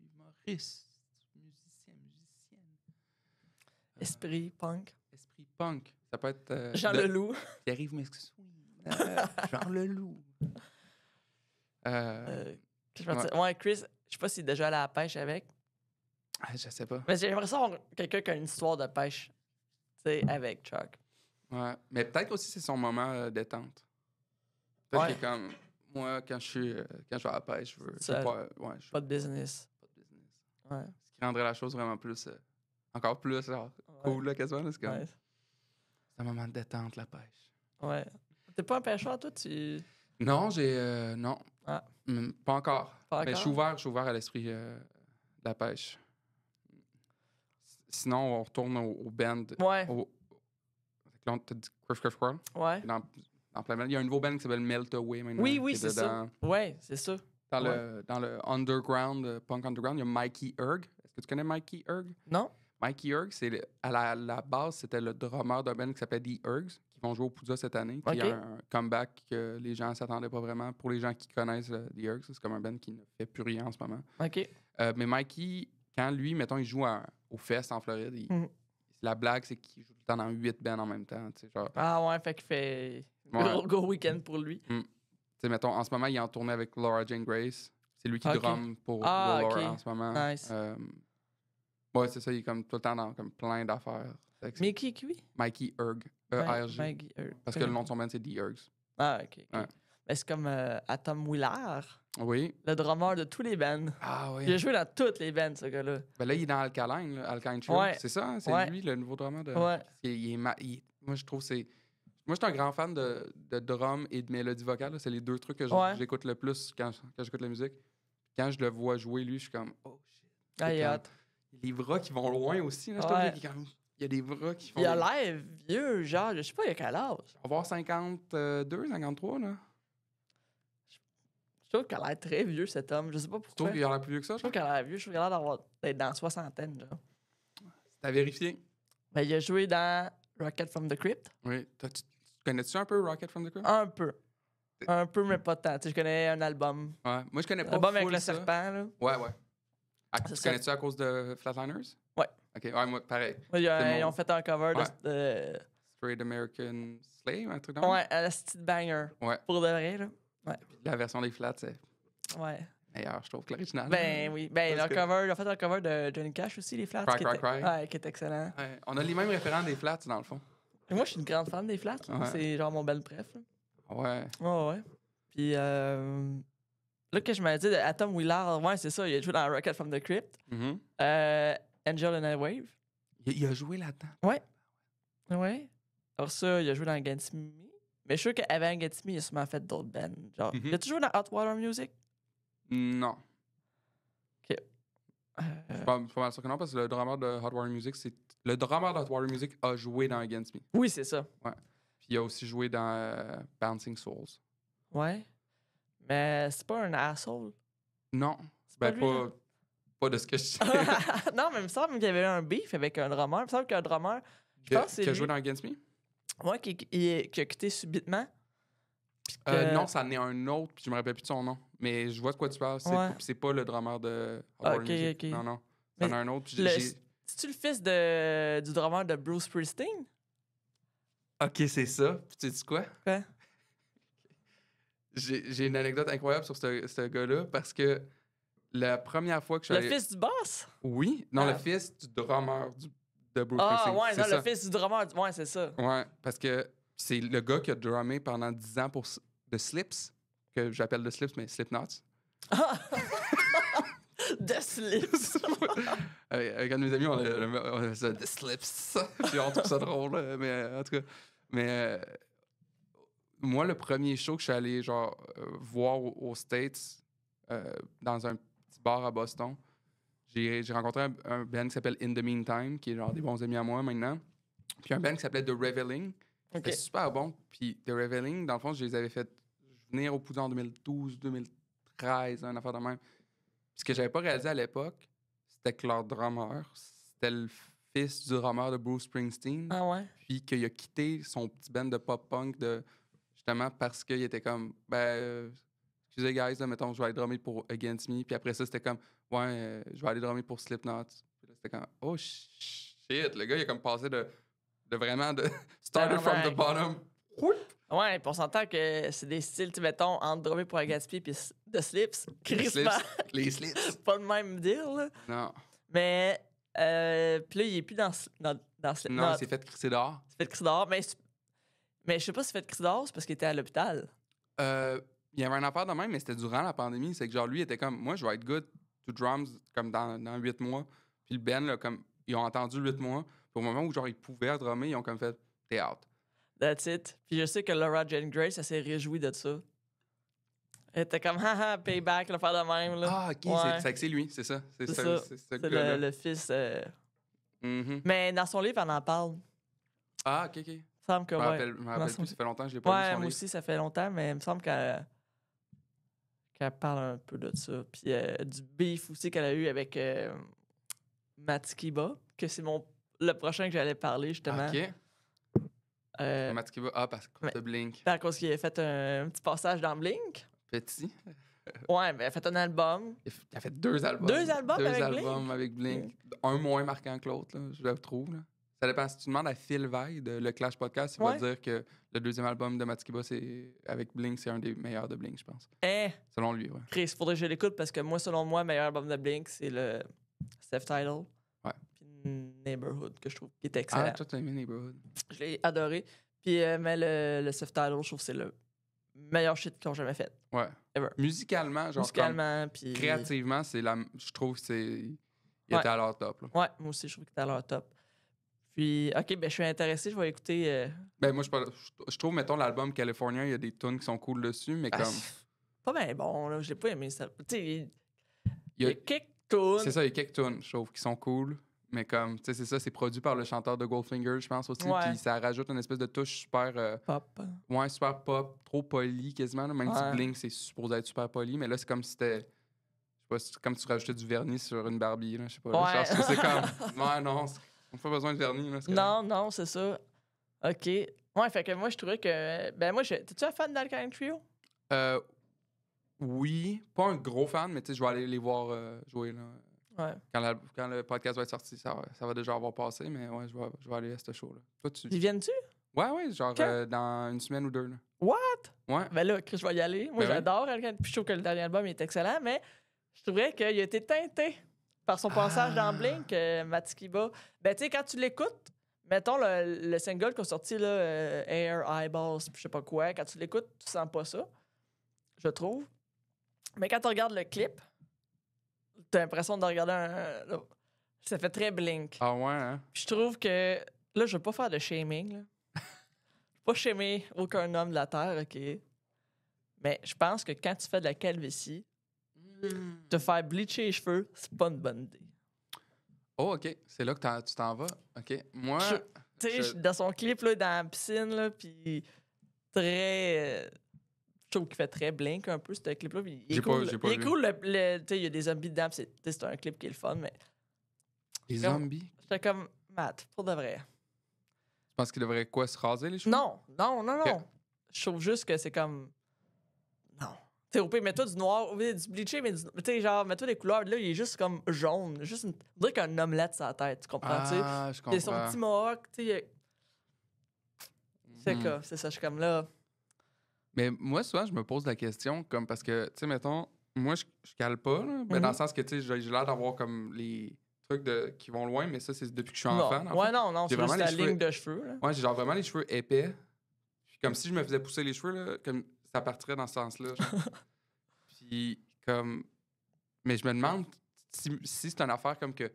Speaker 1: humoristes, musiciens, euh, Esprit punk. Esprit punk. Ça peut être. Euh, Jean Le Leloup. Qui arrive, mais Jean Leloup. Loup euh, je ouais. Chris, je sais
Speaker 2: pas s'il est déjà à la pêche avec,
Speaker 1: ah, je sais pas. Mais j'ai
Speaker 2: l'impression quelqu'un qui a une histoire de pêche,
Speaker 1: tu sais, avec Chuck. Ouais. Mais peut-être aussi c'est son moment euh, détente. Peut-être que comme moi, quand je suis euh, quand je vais à la pêche, je veux. pas, euh, ouais, pas de
Speaker 2: business. Pas de business. Ouais.
Speaker 1: Ce qui rendrait la chose vraiment plus. encore plus cool, quasiment. c'est comme. C'est un moment de détente, la pêche. Ouais. T'es pas un pêcheur, toi, tu. Non, j'ai. non. Ah. Mm, pas encore. Pas encore. Mais je suis ouvert, je suis ouvert à l'esprit de la pêche. Sinon, on retourne au, band. Ouais. Au... on t'a dit Crawl. Ouais. Dans, Il y a un nouveau band qui s'appelle Melt Away maintenant. Oui, oui, c'est ça. Ouais, c'est ça. Dans, le, dans le underground, euh, punk underground, il y a Mikey Erg. Est-ce que tu connais Mikey Erg? Non. Mikey Erg, c'est à la, base, c'était le drummer d'un band qui s'appelait The Ergs, qui vont jouer au Pouda cette année. Qui y a un comeback que les gens ne s'attendaient pas vraiment. Pour les gens qui connaissent euh, The Ergs, c'est comme un band qui ne fait plus rien en ce moment. OK. Euh, mais Mikey, quand lui, mettons, il joue à au Fest en Floride. Mm. La blague, c'est qu'il joue le temps dans 8 bands en même temps. Genre...
Speaker 2: Ah ouais, fait qu'il fait un go, weekend
Speaker 1: pour lui. Mm. Mettons, en ce moment, il est en tournée avec Laura Jane Grace. C'est lui qui okay. pour, ah, Laura en ce moment. Nice. Euh, ouais, c'est ça, il est comme tout le temps dans plein d'affaires. Mais qui, Mikey Erg. Mikey Parce que le nom de son band, c'est The Ergs. Ah,
Speaker 2: ok. okay. ce c'est comme Atom euh, Willard. Oui. Le drummer de tous les bands. Ah
Speaker 1: oui. Il a joué dans toutes les bands, ce gars-là. Ben là, il est dans Alkaline, Alkaline ouais. C'est ça, hein? c'est lui, le nouveau drummer de. Ouais. Moi, je trouve c'est. Moi, je suis un grand fan de, de drum et de mélodie vocale. C'est les deux trucs que j'écoute le plus quand, j'écoute la musique. Quand je le vois jouer, lui, je suis comme Oh shit. Ah, a Les bras qui vont loin aussi. Là, il y a des bras qui font. Il a l'air vieux, genre, je sais pas, il a quel âge. On va voir 52, 53,
Speaker 2: là trouve qu'il a l'air très vieux, cet homme. Je sais pas pourquoi. Tu trouves qu'il a l'air plus vieux que ça? Je trouve qu'il a l'air vieux. Je trouve qu'il a l'air dans la soixantaine. Genre.
Speaker 1: T'as vérifié? Ben,
Speaker 2: il a joué dans Rocket from the Crypt. Oui. Tu connais-tu un peu Rocket from the Crypt? Un peu. Un peu, mais pas tant. Tu sais, je connais un album.
Speaker 1: Ouais. Moi, je connais pas album avec le serpent, là. Ouais, ouais. Ah, tu connais-tu à cause de Flatliners? Ouais. OK, ouais, moi, pareil. ils, ont fait un cover de... Straight American Slave, un truc dans Ouais,
Speaker 2: la petit banger.
Speaker 1: Ouais. Pour de vrai, là. Ouais. La version des flats, c'est ouais. meilleur, je trouve, que l'original. Ben oui. Ben, le fait, un cover de Johnny Cash aussi, les flats. qui, était...
Speaker 2: qui est excellent.
Speaker 1: On a les mêmes référents des flats, dans le fond.
Speaker 2: moi, je suis une grande fan des flats. C'est genre mon bel préf. Ouais. Ouais, ouais. Puis euh, là, que je m'avais dit, Atom Atom Willard, ouais, c'est ça, il a joué dans Rocket from the Crypt. Mm-hmm. Euh, Angel and a Wave.
Speaker 1: Il, a joué là-dedans.
Speaker 2: Ouais. Ouais. Alors ça, il a joué dans Gunsmith. Mais je suis sûr qu'avant Against Me, il a sûrement fait d'autres bands.
Speaker 1: Genre, mm a toujours dans Hot Water Music? Non.
Speaker 2: Ok. Euh...
Speaker 1: Je suis pas, mal sûr que non, parce que le drummer de Hot Water Music, c'est. Le drummer de Hot Water Music a joué dans Against Me. Oui, c'est ça. Ouais. Puis il a aussi joué dans euh, Bouncing Souls. Ouais. Mais c'est pas un asshole. Non. c'est ben, pas, hein? pas, de ce que je sais.
Speaker 2: non, mais il me semble qu'il y avait un beef avec un drummer. Il me semble qu'un drummer.
Speaker 1: Je pense que, Qui a joué dans Against Me?
Speaker 2: Moi qui, qui, a quitté subitement. Euh, non,
Speaker 1: ça en est un autre, puis je me rappelle plus de son nom. Mais je vois de quoi tu parles. C'est pas le drummer de Horror Ok, ok. Non, non. Ça en un autre. C'est-tu
Speaker 2: le fils de, du drameur de Bruce Springsteen?
Speaker 1: Ok, c'est ça. Puis tu dis quoi? Quoi? J'ai une anecdote incroyable sur ce, ce gars-là parce que la première fois que je suis Le fils du boss? Oui. Non, le ah. fils du drummer du ah, ouais, non, le
Speaker 2: fils du drummer. Ouais, c'est ça.
Speaker 1: Ouais, parce que c'est le gars qui a drummé pendant 10 ans pour The Slips, que j'appelle The Slips, mais Slipknots. The slips. avec, un de mes amis, on, a- on ça, The Slips. Puis on trouve ça drôle, mais euh, en tout cas. Mais euh, moi, le premier show que je suis allé genre, euh, voir aux States, dans un petit bar à Boston, j'ai rencontré un, band qui s'appelle In the Meantime, qui est genre des bons amis à moi maintenant. Puis un band qui s'appelait The Reveling. C'était super bon. Puis The Reveling, dans le fond, je les avais fait venir au Poudre en 2012, 2013, un affaire de même. Puis ce que j'avais pas réalisé à l'époque, c'était que leur drummer, c'était le fils du drummer de Bruce Springsteen. Ah ouais? Puis qu'il a quitté son petit band de pop-punk de justement parce qu'il était comme, ben, euh, excusez guys, là, mettons, je vais aller drummer pour Against Me. Puis après ça, c'était comme, ouais, je vais aller drummer pour Slipknot. là, c'était comme, oh shit, le gars, il a comme passé de, de vraiment de started from the bottom. Ouais, puis on s'entend que c'est
Speaker 2: des styles, tu mettons, entre drummer pour Agatsby puis de Slips, Chris Les Slips. pas le même deal, là. Non. Mais, euh, puis là, il est plus dans, dans, Slipknot. Non, c'est fait
Speaker 1: Chris D'or C'est fait Chris D'or mais, mais je sais pas si c'est fait Chris D'or c'est parce qu'il était à l'hôpital. Euh il y avait un affaire de même, mais c'était durant la pandémie. C'est que genre, lui, était comme, moi, je vais être good to drums comme dans, dans 8 mois. Puis le Ben, là, comme, ils ont entendu 8 mm-hmm. mois. Puis au moment où genre, ils pouvaient drummer, ils ont comme fait T'es out. That's it. Puis je sais que Laura Jane Grace, elle s'est réjouie
Speaker 2: de ça. Elle était comme, haha, payback, le faire de même. Là. Ah, ok, c'est, c'est lui,
Speaker 1: c'est ça. C'est, ça. C'est, le,
Speaker 2: fils. -hmm. Mais dans son livre, elle en parle.
Speaker 1: Ah, ok, ok. ça me semble rappelle, plus, ça fait longtemps que je l'ai pas ouais, lu. Ouais, moi aussi,
Speaker 2: ça fait longtemps, mais il me semble que qu'elle parle un peu de ça. Puis euh, du beef aussi qu'elle a eu avec euh, Matsukiba, que c'est mon le prochain que j'allais parler justement. OK. Euh,
Speaker 1: ah, parce que de Blink.
Speaker 2: Par contre, qu'il a fait un, petit passage dans Blink. Petit. Ouais, mais elle a fait un album. Il a fait deux albums. Deux albums, deux avec, albums Blink.
Speaker 1: avec Blink. Un moins marquant que l'autre, je le trouve. Là. Ça dépend. Si tu demandes à Phil Veil de Le Clash Podcast, il va dire que le deuxième album de c'est avec Blink, c'est un des meilleurs de Blink, je pense. Eh! Selon lui, oui. Chris, faudrait que je l'écoute parce que moi, selon moi, le meilleur album de
Speaker 2: Blink, c'est le Steph title Ouais. Puis Neighborhood, que je trouve qui est ah, excellent. Ah, toi, t'as aimé Neighborhood. Je l'ai adoré. Puis, euh, mais le, le title je trouve que c'est le meilleur shit qu'ils ont jamais fait.
Speaker 1: Ouais. Ever. Musicalement, genre. Musicalement, puis. Créativement, c'est la. Je trouve que c'est. Il était à leur top. Ouais, moi aussi, je trouve qu'il était à leur top. Puis, OK, ben, je suis intéressé, je vais écouter. Euh, ben, moi, je, trouve, mettons, l'album Californien, il y a des tunes qui sont cool dessus, mais ah, comme.
Speaker 2: pas bien bon, là. Je l'ai pas aimé. Ça... Tu sais, il y a- quelques
Speaker 1: tunes. C'est ça, il y a quelques tunes, je trouve, qui sont cool. Mais comme, tu sais, c'est ça, c'est produit par le chanteur de Goldfinger, je pense aussi. Puis ça rajoute une espèce de touche super, euh, Pop. Hein. ouais, super pop, trop poli quasiment. Même si Blink, c'est supposé être super poli, mais là, c'est comme si c'était. Je sais pas, comme tu rajoutais du vernis sur une Barbie, là, je sais pas. c'est comme. Ouais, non, pas besoin de vernis. Euh, non,
Speaker 2: non, c'est ça. OK. Ouais, fait que moi, je trouvais que. Ben, moi, je... t'es-tu un fan d'Alkaline Trio?
Speaker 1: Euh, oui. Pas un gros fan, mais tu sais, je vais aller les voir euh, jouer. Là. Ouais. Quand, Quand, le podcast va être sorti, ça va, ça va déjà avoir passé, mais ouais, je vais, je vais aller à ce show-là. Toi, tu. Ils viennent-tu? Ouais, ouais, genre euh, dans une semaine ou deux. What? Ouais. Ben
Speaker 2: là, je vais y aller. Moi, ben j'adore Alkaline Puis je trouve que le dernier album il est excellent, mais je trouvais qu'il a été teinté par son passage dans ah. Blink, euh, Matsukiba... Ben, tu sais, quand tu l'écoutes, mettons le, single qu'on sortit, sorti, là, euh, Air, Eyeballs, je sais pas quoi, quand tu l'écoutes, tu sens pas ça, je trouve. Mais quand tu regardes le clip, t'as l'impression de regarder un, ça fait très Blink. Ah ouais, hein? Je trouve que. Là, je veux pas faire de shaming, là. pas shamer aucun homme de la Terre, OK? Mais je pense que quand tu fais de la calvitie, te hmm. faire bleacher les cheveux,
Speaker 1: c'est pas une bonne idée. Oh, OK. C'est là que tu t'en vas. OK. Moi.
Speaker 2: Tu sais, dans son clip, là, dans la piscine, là, puis très. je trouve qu'il fait très blink un peu, ce clip-là. Il est cool. il est cool. Le, il y a des zombies dedans, c'est un clip qui est le fun, mais.
Speaker 1: Les zombies?
Speaker 2: C'était comme, Matt, pour de vrai. Tu
Speaker 1: penses qu'il devrait quoi, se raser les cheveux? Non,
Speaker 2: non, non, non. Je trouve juste que c'est comme. Non. T'sais, au pire, mets-toi du noir, du bleaché, mais du... genre, mets-toi des couleurs. Là, il est juste comme jaune. Juste une... qu'un omelette sur la tête, tu comprends? Ah, tu les son petit mohawk, tu sais. C'est ça, hmm. c'est ça, je suis comme là.
Speaker 1: Mais moi, souvent, je me pose la question, comme parce que, tu sais, mettons, moi, je, je cale pas, là, mais dans le mm-hmm. sens que, tu sais, j'ai l'air d'avoir comme les trucs de, qui vont loin, mais ça, c'est depuis que je suis enfant. Non. ouais, non, non, c'est vraiment juste la ligne de cheveux. Ouais, j'ai genre vraiment les cheveux épais. comme si je me faisais pousser les cheveux, là, comme ça partirait dans ce sens-là. Puis, comme. Mais je me demande si, c'est une affaire comme que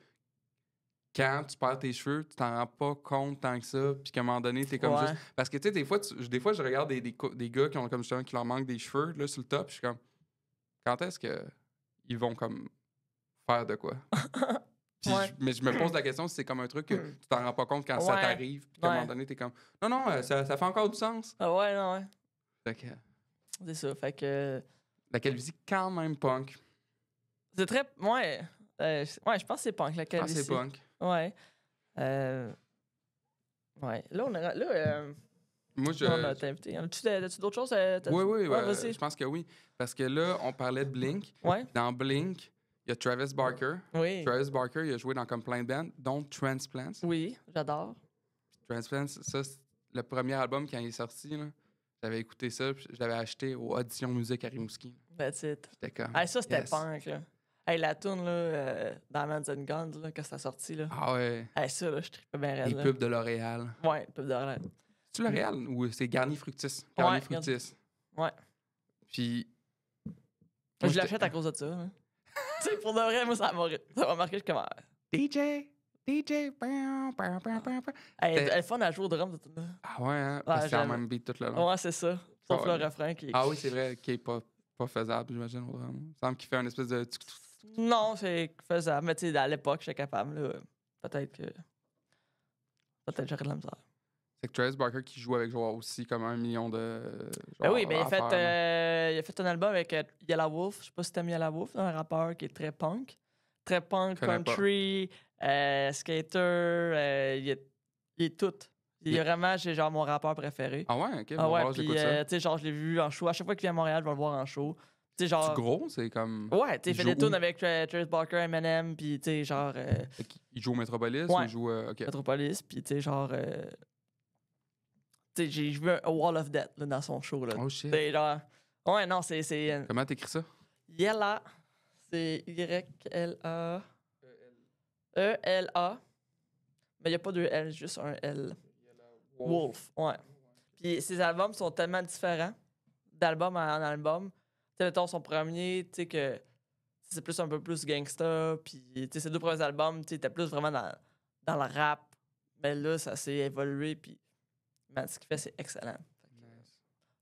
Speaker 1: quand tu perds tes cheveux, tu t'en rends pas compte tant que ça, puis qu'à un moment donné, t'es comme juste... Parce que, tu sais, des fois, des fois, je regarde des, des, gars qui ont comme justement, qui leur manque des cheveux, là, sur le top, je suis comme... Quand est-ce que ils vont, comme, faire de quoi? mais je me pose la question si c'est comme un truc que hmm. tu t'en rends pas compte quand ça t'arrive, puis qu'à un moment donné, t'es comme... Non, non, euh, ça, fait encore du sens. Ah ouais, non, ouais. D'accord. C'est ça. Fait que. La calvitie, quand même punk. C'est très. Ouais.
Speaker 2: Euh, ouais, je pense que c'est punk, la calvitie. c'est punk. Ouais. Euh, ouais. Là, on a. Là, euh, Moi, je. On a invité. As-tu d'autres choses à... Oui, oui, ben, je
Speaker 1: pense que oui. Parce que là, on parlait de Blink. Ouais. Dans Blink, il y a Travis Barker. Oui. Travis Barker, il a joué dans comme plein de bandes, dont Transplants. Oui, j'adore. Transplants, ça, c'est le premier album quand il est sorti. Là. J'avais écouté ça, je l'avais acheté au Audition Musique à Rimouski. That's it. Ah, ça, c'était punk,
Speaker 2: la tourne, là, euh, dans Mans and Guns, quand ça sorti, là. Ah ouais. Hey, ça, là, je trippais bien raide. Les pubs de L'Oréal.
Speaker 1: Ouais, les pubs de L'Oréal. C'est-tu L'Oréal ou c'est Garnier Fructis? Garnier Fructis. Ouais. Puis. je l'achète à cause de ça.
Speaker 2: tu sais, pour de vrai, moi, ça m'a marqué. Ça m'a je comme. Ah.
Speaker 1: DJ! DJ. Elle, elle est
Speaker 2: fun à jouer au drum. Ah ouais, hein, ah, parce c'est même beat tout le long. Ouais, c'est ça. Sauf le refrain qui Ah oui, c'est vrai,
Speaker 1: qui est pas, pas faisable, j'imagine, au drum. Il semble fait une espèce de.
Speaker 2: Non, c'est faisable. Mais tu sais, à l'époque, je suis capable. Peut-être que. Peut-être que j'aurais de la
Speaker 1: misère. C'est que Travis Barker qui joue avec genre aussi comme un million de. Ah oui, mais il, fait,
Speaker 2: euh, il a fait un album avec euh, Yellow Wolf. Je sais pas si t'aimes Yellow Wolf, un rappeur qui est très punk très punk, country, euh, skater, euh, il, est, est tout. Il est vraiment, genre mon rappeur préféré. Ah ouais, ok. Ah ouais, puis, euh, tu sais, genre, je l'ai vu en show. À chaque fois qu'il vient à Montréal, je vais le voir en show. Tu genre. C'est gros,
Speaker 1: c'est comme. Ouais, tu sais, il fait des tunes
Speaker 2: avec Travis Barker, Eminem, puis tu sais, genre.
Speaker 1: Il joue au Metropolis il joue. ok Metropolis, puis tu sais, genre.
Speaker 2: tu sais, j'ai vu un Wall of Death dans son show. Là. Oh shit. Ouais, non, c'est. Comment t'écris ça? Yella. C'est Y-L-A. E-L-A. E Mais il n'y a pas deux L, juste un L. Wolf. ouais. Puis ses albums sont tellement différents d'album en album. Tu sais, son premier, tu sais, que c'est plus un peu plus gangster. Puis, ses deux premiers albums, tu étais plus vraiment dans, dans le rap. Mais là, ça s'est évolué. Puis, ce qu'il fait, c'est excellent.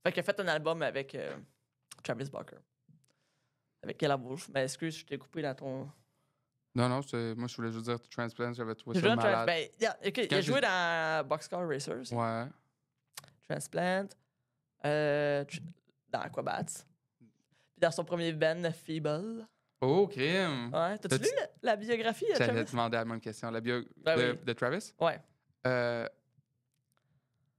Speaker 2: Fait qu'il a fait un album avec euh, Travis Barker. Avec la bouche. mais ben, excuse, je t'ai coupé dans ton.
Speaker 1: Non, non, moi, je voulais juste dire Transplant, j'avais trouvé ça malade. Ben, il a joué
Speaker 2: dans Boxcar Racers. Ouais. Transplant. Euh, dans Aquabats. Puis dans son premier Ben Feeble.
Speaker 1: Oh, crime! Ouais. T'as-tu lu
Speaker 2: la, biographie de J'allais
Speaker 1: demander la même question. La bio ben de, Travis? Ouais. Euh,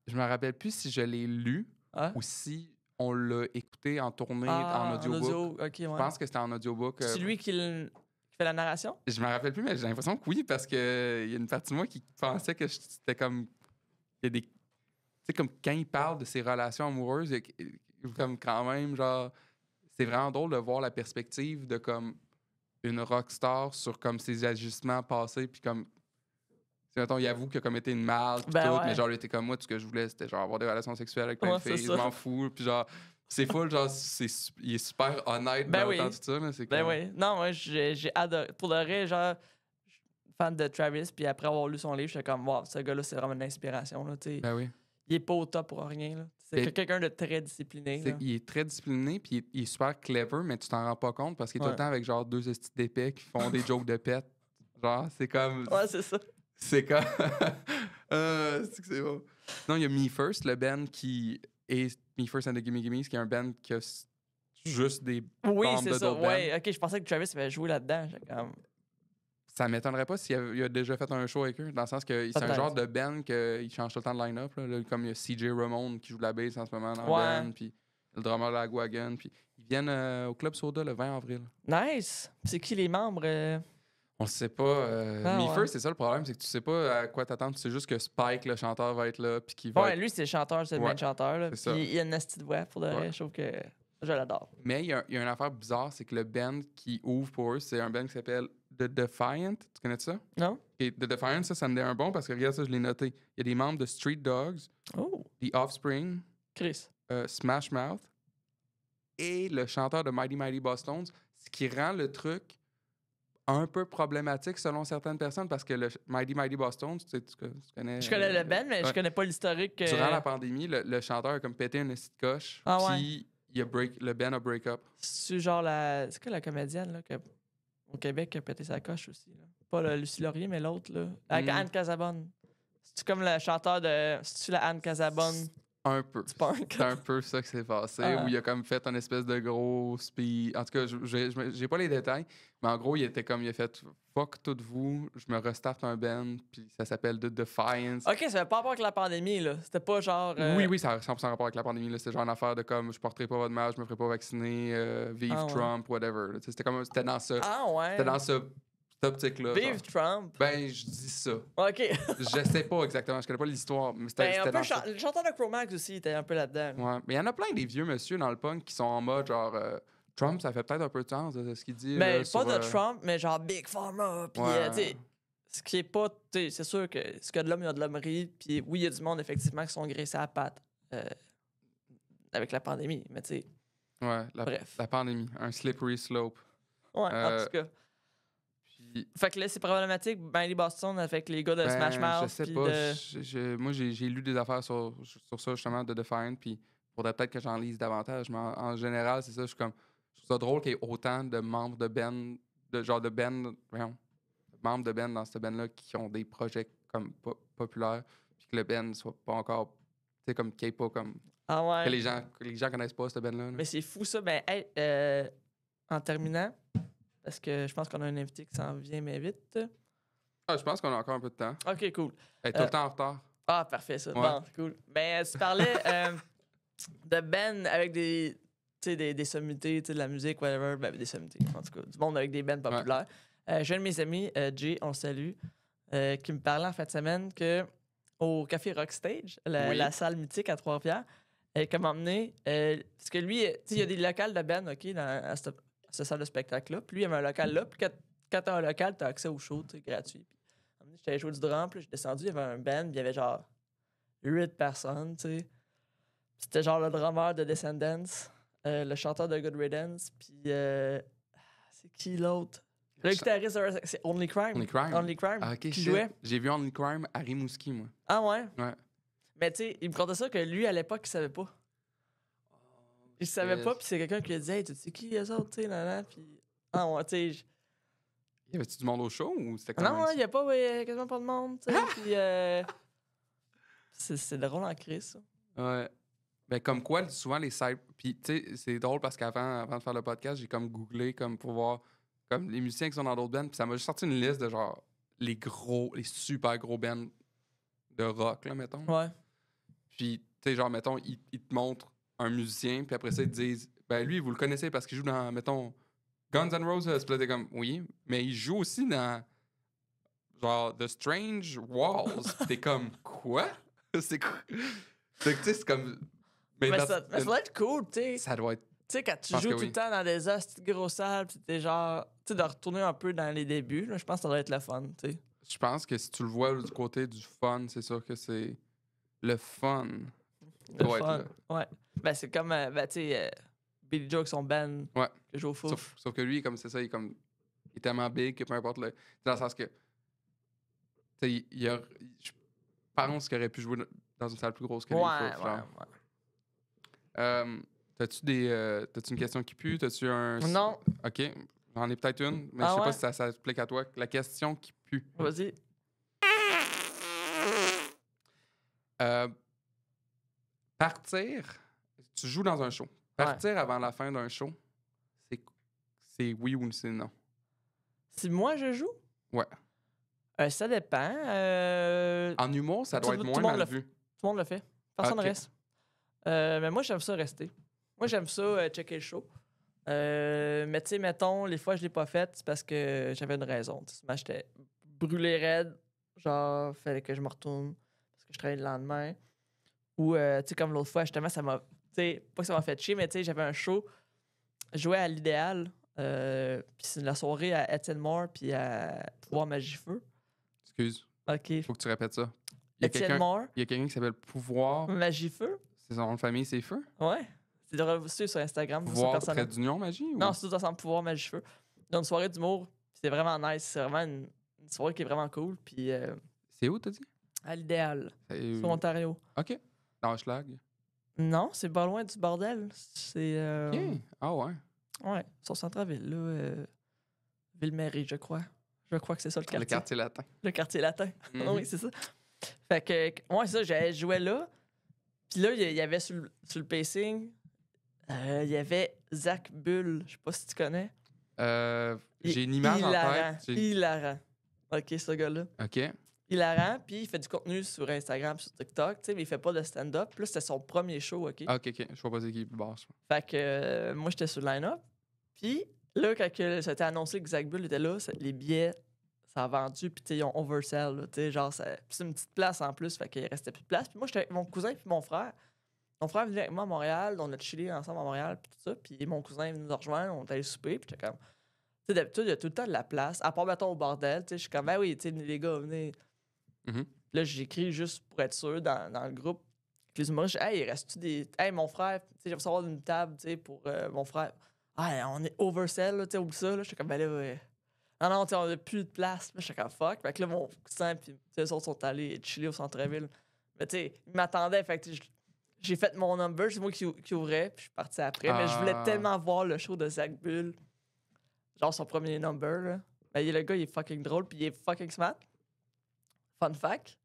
Speaker 1: je me rappelle plus si je l'ai lu ah. ou si on l'a écouté en tournée, en ah, audiobook. audio, Je pense que c'était en audiobook. C'est euh,
Speaker 2: lui qui, fait la narration?
Speaker 1: Je me rappelle plus, mais j'ai l'impression que oui, parce qu'il euh, y a une partie de moi qui pensait que c'était comme. Il y a des. Tu sais, comme quand il parle de ses relations amoureuses, comme quand même, genre. C'est vraiment drôle de voir la perspective de comme une rockstar sur comme ses ajustements passés, puis comme Mettons, il avoue qu'il a commetté une malle, ben tout, mais genre, il était comme moi, tout ce que je voulais, c'était genre avoir des relations sexuelles avec plein de filles, je m'en fous, puis genre, c'est full, genre, il est super honnête ben oui. mais c'est Ben oui,
Speaker 2: non, moi, j'ai adoré. Pour le vrai, genre, fan de Travis, puis après avoir lu son livre, j'étais comme, wow, ce gars-là, c'est vraiment une inspiration, tu sais. Ben oui. Il est pas au top pour rien, C'est ben quelqu'un de très discipliné.
Speaker 1: il est très discipliné, puis il, est, super clever, mais tu t'en rends pas compte parce qu'il est tout le temps avec genre deux esthétiques d'épée qui font des jokes de pète. Genre, c'est comme. Ouais, c'est ça. C'est comme. euh, c'est bon. Non, il y a Me First, le band qui est Me First and the Gimme Gimme, qui est un band qui a juste des. Oui, c'est ça. Ouais,
Speaker 2: ok, je pensais que Travis avait joué là-dedans. Comme...
Speaker 1: Ça m'étonnerait pas s'il a, déjà fait un show avec eux, dans le sens que c'est un genre de band qui change tout le temps de line-up. comme il y a CJ Ramone qui joue de la bass en ce moment dans le band, puis le drummer de la Wagon. Puis ils viennent euh, au Club Soda le 20 avril.
Speaker 2: Nice! C'est qui les membres? Euh?
Speaker 1: On sait pas. Euh, ah, First, c'est ça le problème, c'est que tu sais pas à quoi t'attendre. Tu sais juste que Spike, le chanteur, va être là. Puis qui va. Ouais, lui,
Speaker 2: c'est le chanteur, c'est le même chanteur. Là, il, il a une astuce de voix pour le Je trouve que
Speaker 1: je l'adore. Mais il y, a, y, a une affaire bizarre, c'est que le band qui ouvre pour eux, c'est un band qui s'appelle The Defiant. Tu connais ça? Non. Et The Defiant, ça, ça me dit un bon parce que regarde ça, je l'ai noté. Il y a des membres de Street Dogs, oh. The Offspring, Chris, euh, Smash Mouth et le chanteur de Mighty Mighty Bostones, ce qui rend le truc un peu problématique selon certaines personnes parce que le Mighty Mighty Boston, tu, sais, tu connais. Je connais le Ben, mais je je connais pas l'historique. Durant euh, la pandémie, le, chanteur a comme pété une petite coche. Ah, puis break, le Ben a break up.
Speaker 2: C'est genre la. C'est quoi la comédienne là, au Québec qui a pété sa coche aussi? Pas le Lucie Laurier, mais l'autre, là. Hmm. Anne Casabonne. C'est-tu comme le chanteur de. C'est-tu la Anne Casabonne?
Speaker 1: Un peu. C'est un peu ça qui s'est passé, où ah. il a comme fait un espèce de gros speed. En tout cas, j'ai pas les détails, mais en gros, il était comme, il a fait fuck tout vous, je me restarte un band, puis ça s'appelle The Defiance.
Speaker 2: Ok, ça n'a pas rapport avec la pandémie, là. C'était pas genre. Euh, oui, oui,
Speaker 1: ça a 100% rapport avec la pandémie, là. C'était genre une affaire de comme, je porterai pas votre masque, je me ferai pas vacciner, euh, vive ah, Trump, whatever. C'était comme, c'était dans ce. Ah ouais. C'était dans ce cette là Vive Trump! Ben, je dis ça. OK. je sais pas exactement, je connais pas l'histoire. Mais c'était, ben, un peu
Speaker 2: le chanteur de Chromax aussi était un peu là-dedans.
Speaker 1: Ouais, mais il y en a plein des vieux monsieur dans le punk qui sont en mode genre. Euh, Trump, ça fait peut-être un peu de temps de ce qu'il dit. Mais ben, pas de euh, Trump,
Speaker 2: mais genre Big Pharma. Puis, euh, tu sais, ce qui est pas. Tu sais, c'est sûr que ce a de l'homme, il y a de l'hommerie. Puis, oui, il y a du monde, effectivement, qui sont graissés à la avec la pandémie. Mais, tu sais.
Speaker 1: Ouais, la, Bref. la pandémie. Un slippery slope. Ouais, en tout
Speaker 2: cas. Fait que là, c'est problématique. Ben, Boston avec les gars de ben, Smash Mouth. Je
Speaker 1: sais pas. moi, j'ai lu des affaires sur, sur ça, justement, de Defiant. Puis faudrait peut-être que j'en lise davantage. Mais en, général, c'est ça. Je suis comme. trouve ça drôle qu'il y ait autant de membres de Ben, de genre de Ben, voyons, membres de Ben dans ce Ben-là qui ont des projets comme populaires. Puis que le Ben soit pas encore. Tu sais, comme qu'il comme. Ah ouais. Que les gens, que les gens connaissent pas ce Ben-là. Mais
Speaker 2: c'est fou ça. Ben, hey, euh, en terminant parce que je pense qu'on a un invité qui s'en vient, mais vite.
Speaker 1: Ah, je pense qu'on a encore un peu de temps. OK, cool. Elle tout le euh, temps en retard. Ah,
Speaker 2: parfait, ça. Bon, cool. Mais ben, tu parlais euh, de Ben avec des, des, des sommités, de la musique, whatever, ben, des sommités, en tout cas, du monde avec des bands populaires. Euh, j'ai un de mes amis, Jay, on salue, qui me parlait en fin de semaine que au Café Rockstage, la, salle mythique à Trois-Pierres. elle m'a emmené, parce que lui, il y a des locales de Ben, OK, dans, à, ce ça, de spectacle-là. Puis lui, il y avait un local là. Puis quand, t'as un local, t'as accès au show, tu gratuit. Puis j'étais jouer du drum, puis j'ai descendu, il y avait un band, puis il y avait genre huit personnes, tu sais. C'était genre le drummer de Descendants, euh, le chanteur de Good Riddance, puis euh, ah, c'est qui l'autre? Le guitariste, c'est Only Crime. Only Crime. Ah, qui jouait.
Speaker 1: J'ai vu Only Crime à Rimouski, moi. Ah ouais? Ouais.
Speaker 2: Mais tu sais, il me contait ça que lui, à l'époque, il savait pas. Je savais pas, puis c'est quelqu'un qui a dit tu sais qui les autres, tu sais, là, là, puis. Ah, tu sais. Y avait-tu
Speaker 1: du monde au show ou c'était Non,
Speaker 2: il n'y a pas, quasiment pas de monde, tu sais. puis. Euh...
Speaker 1: C'est drôle en crise, ça. Ouais. Ben, comme quoi, souvent, les sites. Puis, tu sais, c'est drôle parce qu'avant avant de faire le podcast, j'ai comme googlé comme pour voir comme les musiciens qui sont dans d'autres bands. Puis ça m'a juste sorti une liste de genre les gros, les super gros bands de rock, là, mettons. Ouais. Puis, tu sais, genre, mettons, ils te montrent un musicien, puis après ça, ils te disent Ben lui, vous le connaissez parce qu'il joue dans, mettons, Guns N' Roses. Puis là, comme Oui, mais il joue aussi dans, genre, The Strange Walls. t'es comme Quoi C'est quoi tu sais, c'est comme. Mais, ça, ça, doit être cool, tu sais. Ça doit être.
Speaker 2: Tu sais, quand tu joues tout le temps dans des hosties grosses, salles, t'es genre. Tu sais, de retourner un peu dans les débuts, je pense que ça doit être le fun, tu sais.
Speaker 1: Je pense que si tu le vois du côté du fun, c'est sûr que c'est le fun ouais, Ouais. Ben, c'est comme, euh, ben, tu sais, euh, Billy Joe avec son band ouais. que joue au foot. Sauf, que lui, comme c'est ça, il, comme, il est tellement big que peu importe le. Dans le sens que. Tu sais, il, il, a. Je pense qu'il aurait pu jouer dans une salle plus grosse que lui. Ouais, ouais, ouais. Euh, T'as-tu des. Euh, t'as-tu une question qui pue? T'as-tu un. Non. OK. J'en ai peut-être une, mais ah je sais pas si ça s'applique à toi. La question qui pue. Vas-y. Euh, Partir, tu joues dans un show. Partir avant la fin d'un show, c'est oui ou c'est non. Si moi je joue? Ouais. Euh, ça dépend. Euh, en humour, ça doit être moins mal vu. Tout
Speaker 2: le monde le fait. Personne ne reste. Euh, mais moi, j'aime ça rester. Moi, j'aime ça checker le show. mais tu sais, mettons, les fois je l'ai pas fait, c'est parce que j'avais une raison. Moi, j'étais brûlé raide. Genre, fallait que je me retourne parce que je travaillais le lendemain. Ou, euh, tu sais, comme l'autre fois, justement, ça m'a. Tu sais, pas que ça m'a fait chier, mais tu sais, j'avais un show, joué à l'idéal, euh, puis c'est la soirée à Etienne Moore, puis à Pouvoir
Speaker 1: Magie Feu. Excuse. OK. Faut que tu répètes ça. Il y a quelqu'un qui s'appelle Pouvoir. Magie Feu. C'est son nom de famille, c'est Feu.
Speaker 2: Ouais. C'est
Speaker 1: de sur Instagram.
Speaker 2: Pouvoir du d'union, magie? Non, c'est tout ensemble, Pouvoir Magie Feu. Donc, une soirée d'humour, c'est vraiment nice. C'est vraiment une, soirée qui est vraiment cool. Puis. Euh, c'est où, t'as dit? À l'idéal.
Speaker 1: Sur Ontario.
Speaker 2: OK. Dans Schlag? Non, c'est pas loin du bordel. C'est. Euh... Ah ouais. Ouais, sur Centre-Ville, là. Euh, Ville-Marie, je crois. Je crois que c'est ça le quartier. Le quartier latin. Le quartier latin. Non, ah oui, mhm. c'est ça. Fait que, moi ça, je jouais là. Puis là, il y avait sur le, sur le pacing, euh, il y avait Zach Bull. Je sais pas si tu connais.
Speaker 1: Euh, J'ai une image en tête.
Speaker 2: Hilarant. OK, ce gars-là. OK. Il hilarant, puis il fait du contenu sur Instagram, sur TikTok, tu sais, mais il fait pas de stand-up. plus là, c'était son premier show, OK? Ah, OK,
Speaker 1: OK. Je vois pas c'est qui, plus
Speaker 2: Fait que euh, moi, j'étais sur le line-up. Puis là, quand c'était annoncé que Zach Bull était là, les billets, ça a vendu, puis tu sais, ils ont oversell, tu sais, genre, c'est une petite place en plus, fait qu'il restait plus de place. Puis moi, j'étais avec mon cousin puis mon frère. Mon frère venait avec moi à Montréal, on a chillé ensemble à Montréal, puis tout ça. Puis mon cousin est venu nous rejoindre, on est allé souper, puis j'étais comme... Tu sais, d'habitude, il y a tout le temps de la place, à part, mettons, au bordel, tu sais, je suis comme, ah oui, tu sais, les gars, venez... Mhm. Là, j'écris juste pour être sûr dans, dans le groupe. Puis les humoristes, je il hey, reste-tu des. Hey, mon frère, tu sais, savoir une table, tu sais, pour euh, mon frère. Ah, on est oversell, tu sais, oublie ça, là. suis comme, ben là, ouais. Non, non, tu sais, on n'a plus de place. Je suis comme, fuck. Fait que là, mon cousin, puis les autres sont allés chiller au centre-ville. Mais tu sais, ils m'attendaient, fait que j'ai fait mon number, c'est moi qui, ouvrais, puis je suis parti après. Mais je voulais ah. tellement voir le show de Zach Bull, genre son premier number, là. Mais ben, le gars, il est fucking drôle, puis il est fucking smart. Fun fact.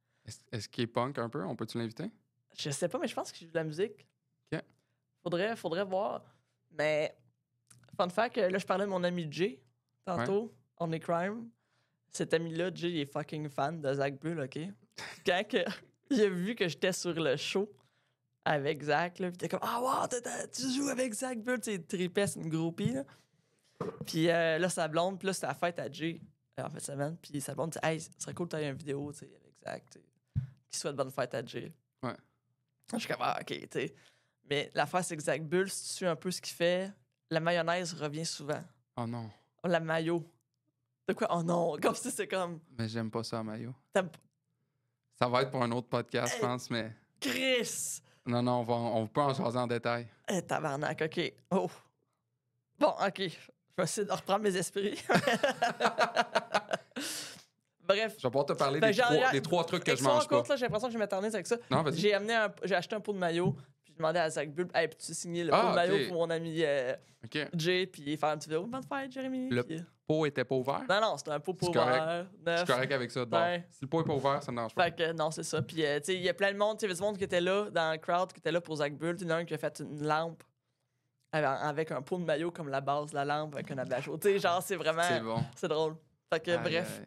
Speaker 1: Est-ce qu'il est punk un peu? On peut-tu l'inviter?
Speaker 2: Je sais pas, mais je pense qu'il joue de la musique. OK. Faudrait, faudrait voir. Mais, fun fact, euh, là, je parlais de mon ami Jay, tantôt, Only on est crime. Cet ami-là, Jay, il est fucking fan de Zach Bull, OK? Quand il a vu que j'étais sur le show avec Zach, là, pis t'es comme « Ah, oh, wow, tu joues avec Zach Bull! » Tu es c'est une groupie, là. Puis euh, là, sa blonde, puis là, c'est la fête à Jay en fait semaine, puis ça blonde dit Hey, ce serait cool que tu aies une vidéo avec Zach, qui souhaite bonne fête à Jay. Ouais. Je suis comme, ah, ok, tu sais. Mais l'affaire, c'est que Zach Bull, si tu suis un peu ce qu'il fait, la mayonnaise revient souvent. Oh non. la mayo. De quoi? Oh non, comme si c'est comme.
Speaker 1: Mais j'aime pas ça, mayo. Ça va être pour un autre podcast, je pense, mais.
Speaker 2: Chris!
Speaker 1: Non, non, on, va, on peut en choisir en détail.
Speaker 2: Eh, tabarnak, ok. Oh. Bon, ok. Je vais essayer de reprendre mes esprits.
Speaker 1: Bref. Je vais pouvoir te parler ben, des, trois, trucs que je mange J'ai
Speaker 2: l'impression que je vais m'éternise avec ça. J'ai amené j'ai acheté un pot de maillot, puis j'ai demandé à Zach Bull, hey, peux-tu signer le ah, pot de maillot pour mon ami J euh, okay. il puis faire un petit vidéo. Bonne fête, Jérémy. Le
Speaker 1: euh. pot était pas ouvert?
Speaker 2: Non, non, c'était un pot pas ouvert. Je suis correct avec ça. Si le pot est pas ouvert, ça ne pas. Fait que non, c'est ça. Puis, euh, tu sais, il y a plein de monde, tu sais, du monde qui était là, dans le crowd, qui était là pour Zach Bull. il y en a un qui a fait une lampe avec un pot de maillot comme la base, la lampe, avec un abat Tu sais, genre, c'est vraiment. C'est drôle bref.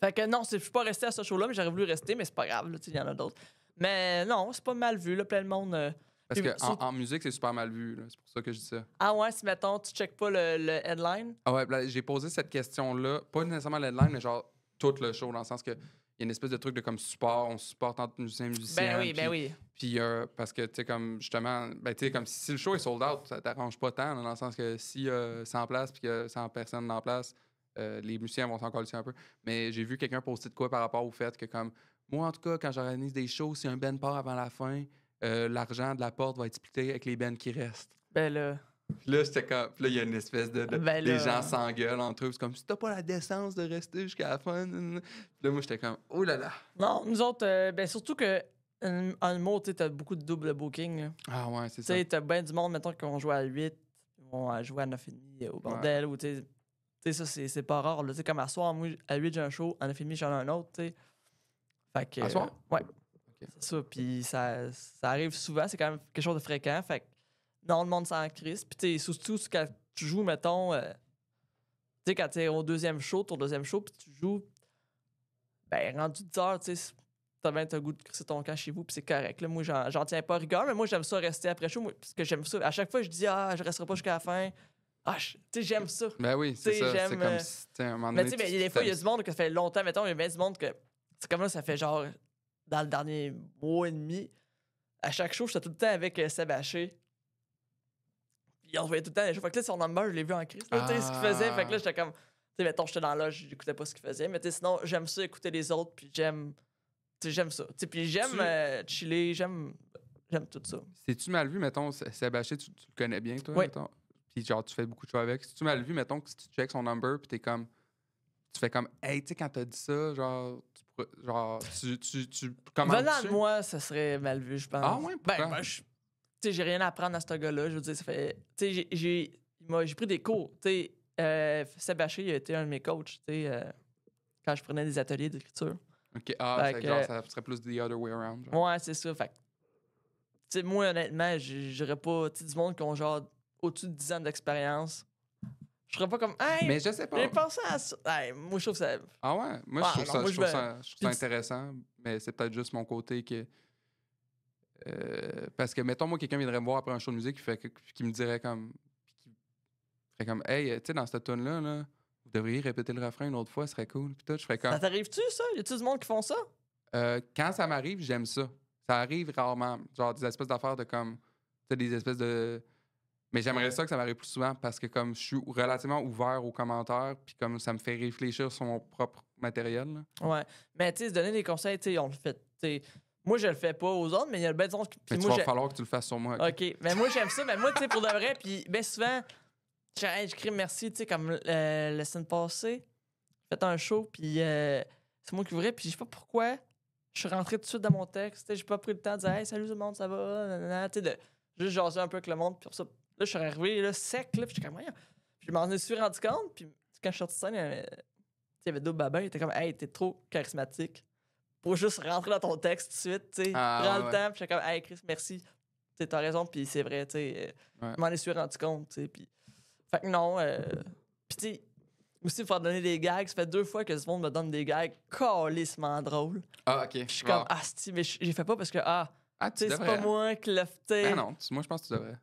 Speaker 2: Fait que non, je suis pas resté à ce show-là, mais j'aurais voulu rester, mais c'est pas grave, il y en a d'autres. Mais non, c'est pas mal vu, là, plein de monde. Euh, parce que
Speaker 1: en, musique, c'est super mal vu, c'est pour ça que je dis ça.
Speaker 2: Ah ouais, si mettons, tu checkes pas le, headline.
Speaker 1: Ah ouais, ben, j'ai posé cette question-là, pas nécessairement le headline, mais genre tout le show, dans le sens que il y a une espèce de truc de comme support, on supporte entre musiciens et musiciens. Ben oui, ben oui. Puis euh, parce que, tu sais, comme justement, ben tu comme si, le show est sold out, ça t'arrange pas tant, dans le sens que si euh, en place puis que 100 personne en place, euh, les musiciens vont s'en coller un peu. Mais j'ai vu quelqu'un poster de quoi par rapport au fait que, comme, moi, en tout cas, quand j'organise des shows, si un ben part avant la fin, euh, l'argent de la porte va être splitté avec les ben qui restent. Ben là. Là, c'était comme. Là, il y a une espèce de. les ben gens s'engueulent entre eux. C'est comme si t'as pas la décence de rester jusqu'à la fin. Là, moi, j'étais comme. Oh là
Speaker 2: là. Non, nous autres, euh, ben surtout que. En, mode, t'as beaucoup de double booking. Ah ouais, c'est ça. Tu t'as bien du monde, maintenant qu'on joue à 8, on vont jouer à 9h30 au bordel, ou tu sais, ça, c'est pas rare. Tu sais, comme à soir, moi, à 8, j'ai un show, à 9 h j'en ai un autre, tu sais. Fait que. À soir? Euh, ouais. C'est ça. Puis ça, ça arrive souvent, c'est quand même quelque chose de fréquent. Fait non, le monde s'en crise. Puis, tu sais, surtout quand tu joues, mettons, euh, tu sais, quand t'es au deuxième show, ton deuxième show, puis tu joues, ben, rendu 10 tu sais, t'as bien le goût de crisser ton camp chez vous, puis c'est correct. Là, moi, j'en tiens pas rigueur, mais moi, j'aime ça rester après show, parce que j'aime ça. À chaque fois, je dis, ah, je resterai pas jusqu'à la fin ah, tu j'aime ça. Ben oui, c'est ça. C'est comme euh, si un moment Mais tu sais, des fois, il y a du monde que ça fait longtemps, mettons, il y a bien du monde que. C'est comme là, ça fait genre, dans le dernier mois et demi, à chaque show, j'étais tout le temps avec euh, Sabaché. Puis on voyait tout le temps les shows. Fait que là, en number, je l'ai vu en crise. Tu sais, ce qu'il ah. faisait. Fait que là, j'étais comme. Tu sais, mettons, j'étais dans là, j'écoutais pas ce qu'il faisait. Mais tu sais, sinon, j'aime ça écouter les autres, puis j'aime. Tu sais, j'aime ça. puis j'aime euh, chiller, j'aime. J'aime tout ça.
Speaker 1: C'est-tu mal vu, mettons, Sabaché, tu, le connais bien, toi, mettons? Puis genre, tu fais beaucoup de choses avec. Si tu mal vu, mettons que si tu checks son number, puis t'es comme. Tu fais comme, hey, tu sais, quand t'as dit ça, genre, tu. genre, tu. tu, tu comment Venant de moi, ça serait mal vu, je pense. Ah ouais, pourquoi? Ben,
Speaker 2: Tu sais, j'ai rien à apprendre à ce gars-là. Je veux dire, ça fait. Tu sais, j'ai. J'ai pris des cours. Tu sais, euh, il a été un de mes coachs, tu sais, euh, quand je prenais des ateliers d'écriture. OK. Ah, genre, ça
Speaker 1: serait plus the other way around.
Speaker 2: Ouais, c'est ça. Fait tu sais, moi, honnêtement, j'aurais pas. Tu sais, du monde ont genre au-dessus de 10 ans d'expérience, je serais pas comme. Hey, mais je sais pas. J'ai pensé à ça. Hey, moi, je trouve ça. Ah ouais? Moi, je trouve, ça, je trouve ça,
Speaker 1: intéressant, mais c'est peut-être juste mon côté que euh, parce que, mettons, moi, quelqu'un viendrait me voir après un show de musique qui, me dirait comme. Qui ferait comme, hey, tu sais, dans cette tune-là, vous devriez répéter le refrain une autre fois, ce serait cool. Puis tout, je ferais comme. Ça t'arrive-tu, ça? Y a-tu du monde qui font ça? Euh, quand ça m'arrive, j'aime ça. Ça arrive rarement. Genre des espèces d'affaires de comme. Tu sais, des espèces de mais j'aimerais ça que ça m'arrive plus souvent parce que comme je suis relativement ouvert aux commentaires, puis comme ça me fait réfléchir sur mon propre matériel.
Speaker 2: Ouais. Mais tu sais, se donner des conseils, tu sais, on le fait. Moi, je le fais pas aux autres, mais il y a le bête autres. Mais moi, va falloir
Speaker 1: que tu le fasses sur moi.
Speaker 2: OK. Mais moi, j'aime ça. Mais moi, tu sais, pour de vrai, puis ben, souvent, j'écris merci, tu sais, comme euh, la semaine passée, j'ai fait un show, puis euh, c'est moi qui ouvrais, puis je sais pas pourquoi, je suis rentré tout de suite dans mon texte, j'ai pas pris le temps de dire « Hey, salut tout le monde, ça va? » Tu sais, de juste jaser un peu avec le monde, puis ça, Là, je suis arrivé là, sec, là, puis je comme, je m'en suis rendu compte, puis quand je suis sorti de scène, il y avait, deux babins. Ils étaient comme, hey, t'es trop charismatique. Pour juste rentrer dans ton texte tout de suite, tu ah, prends le temps, puis je suis comme, hey, Chris, merci. Tu t'as raison, puis c'est vrai, tu sais. Euh, je m'en suis rendu compte, tu sais. Puis... Fait que non, euh, puis tu sais, aussi pour donner des gags. Ça fait deux fois que ce monde me donne des gags calissement drôles.
Speaker 1: Ah, ok. je suis comme, ah,
Speaker 2: mais j'ai fait pas parce que, ah, ah tu sais, c'est pas hein. moi qui l'ai fait. Ah non,
Speaker 1: moi, je pense que tu devrais.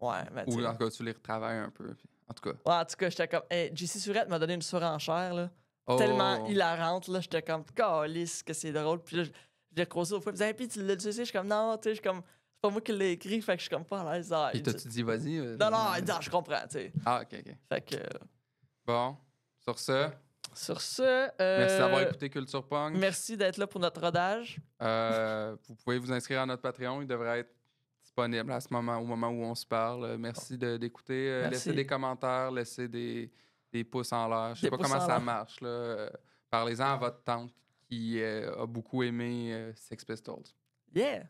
Speaker 1: Ouais, ben, Ou alors que tu les retravailles un peu. En tout cas.
Speaker 2: Ouais, en tout cas, j'étais comme. JC Surette m'a donné une surenchère, là. Oh. Tellement hilarante, là. J'étais comme, calisse, que c'est drôle. Puis là, je l'ai croisé au fond Puis, puis tu l'as Je suis comme, non, tu sais, je suis comme. C'est pas moi qui l'ai écrit, fait que je suis comme pas à l'aise. Ah, puis tu dis,
Speaker 1: vas-y? Euh, non, non, je
Speaker 2: comprends, tu sais.
Speaker 1: Ah, ok, ok. Fait que. Euh, bon, sur ce. Sur euh, merci d'avoir écouté Culture Punk. Merci d'être là pour notre rodage. vous pouvez vous inscrire à notre Patreon. Il devrait être à ce moment, au moment où on se parle. Euh, merci d'écouter. Euh, laissez des commentaires, laissez des, des pouces en l'air. Je sais pas comment ça marche. Là. Euh, parlez-en à votre tante qui a beaucoup aimé Sex Pistols. Yeah!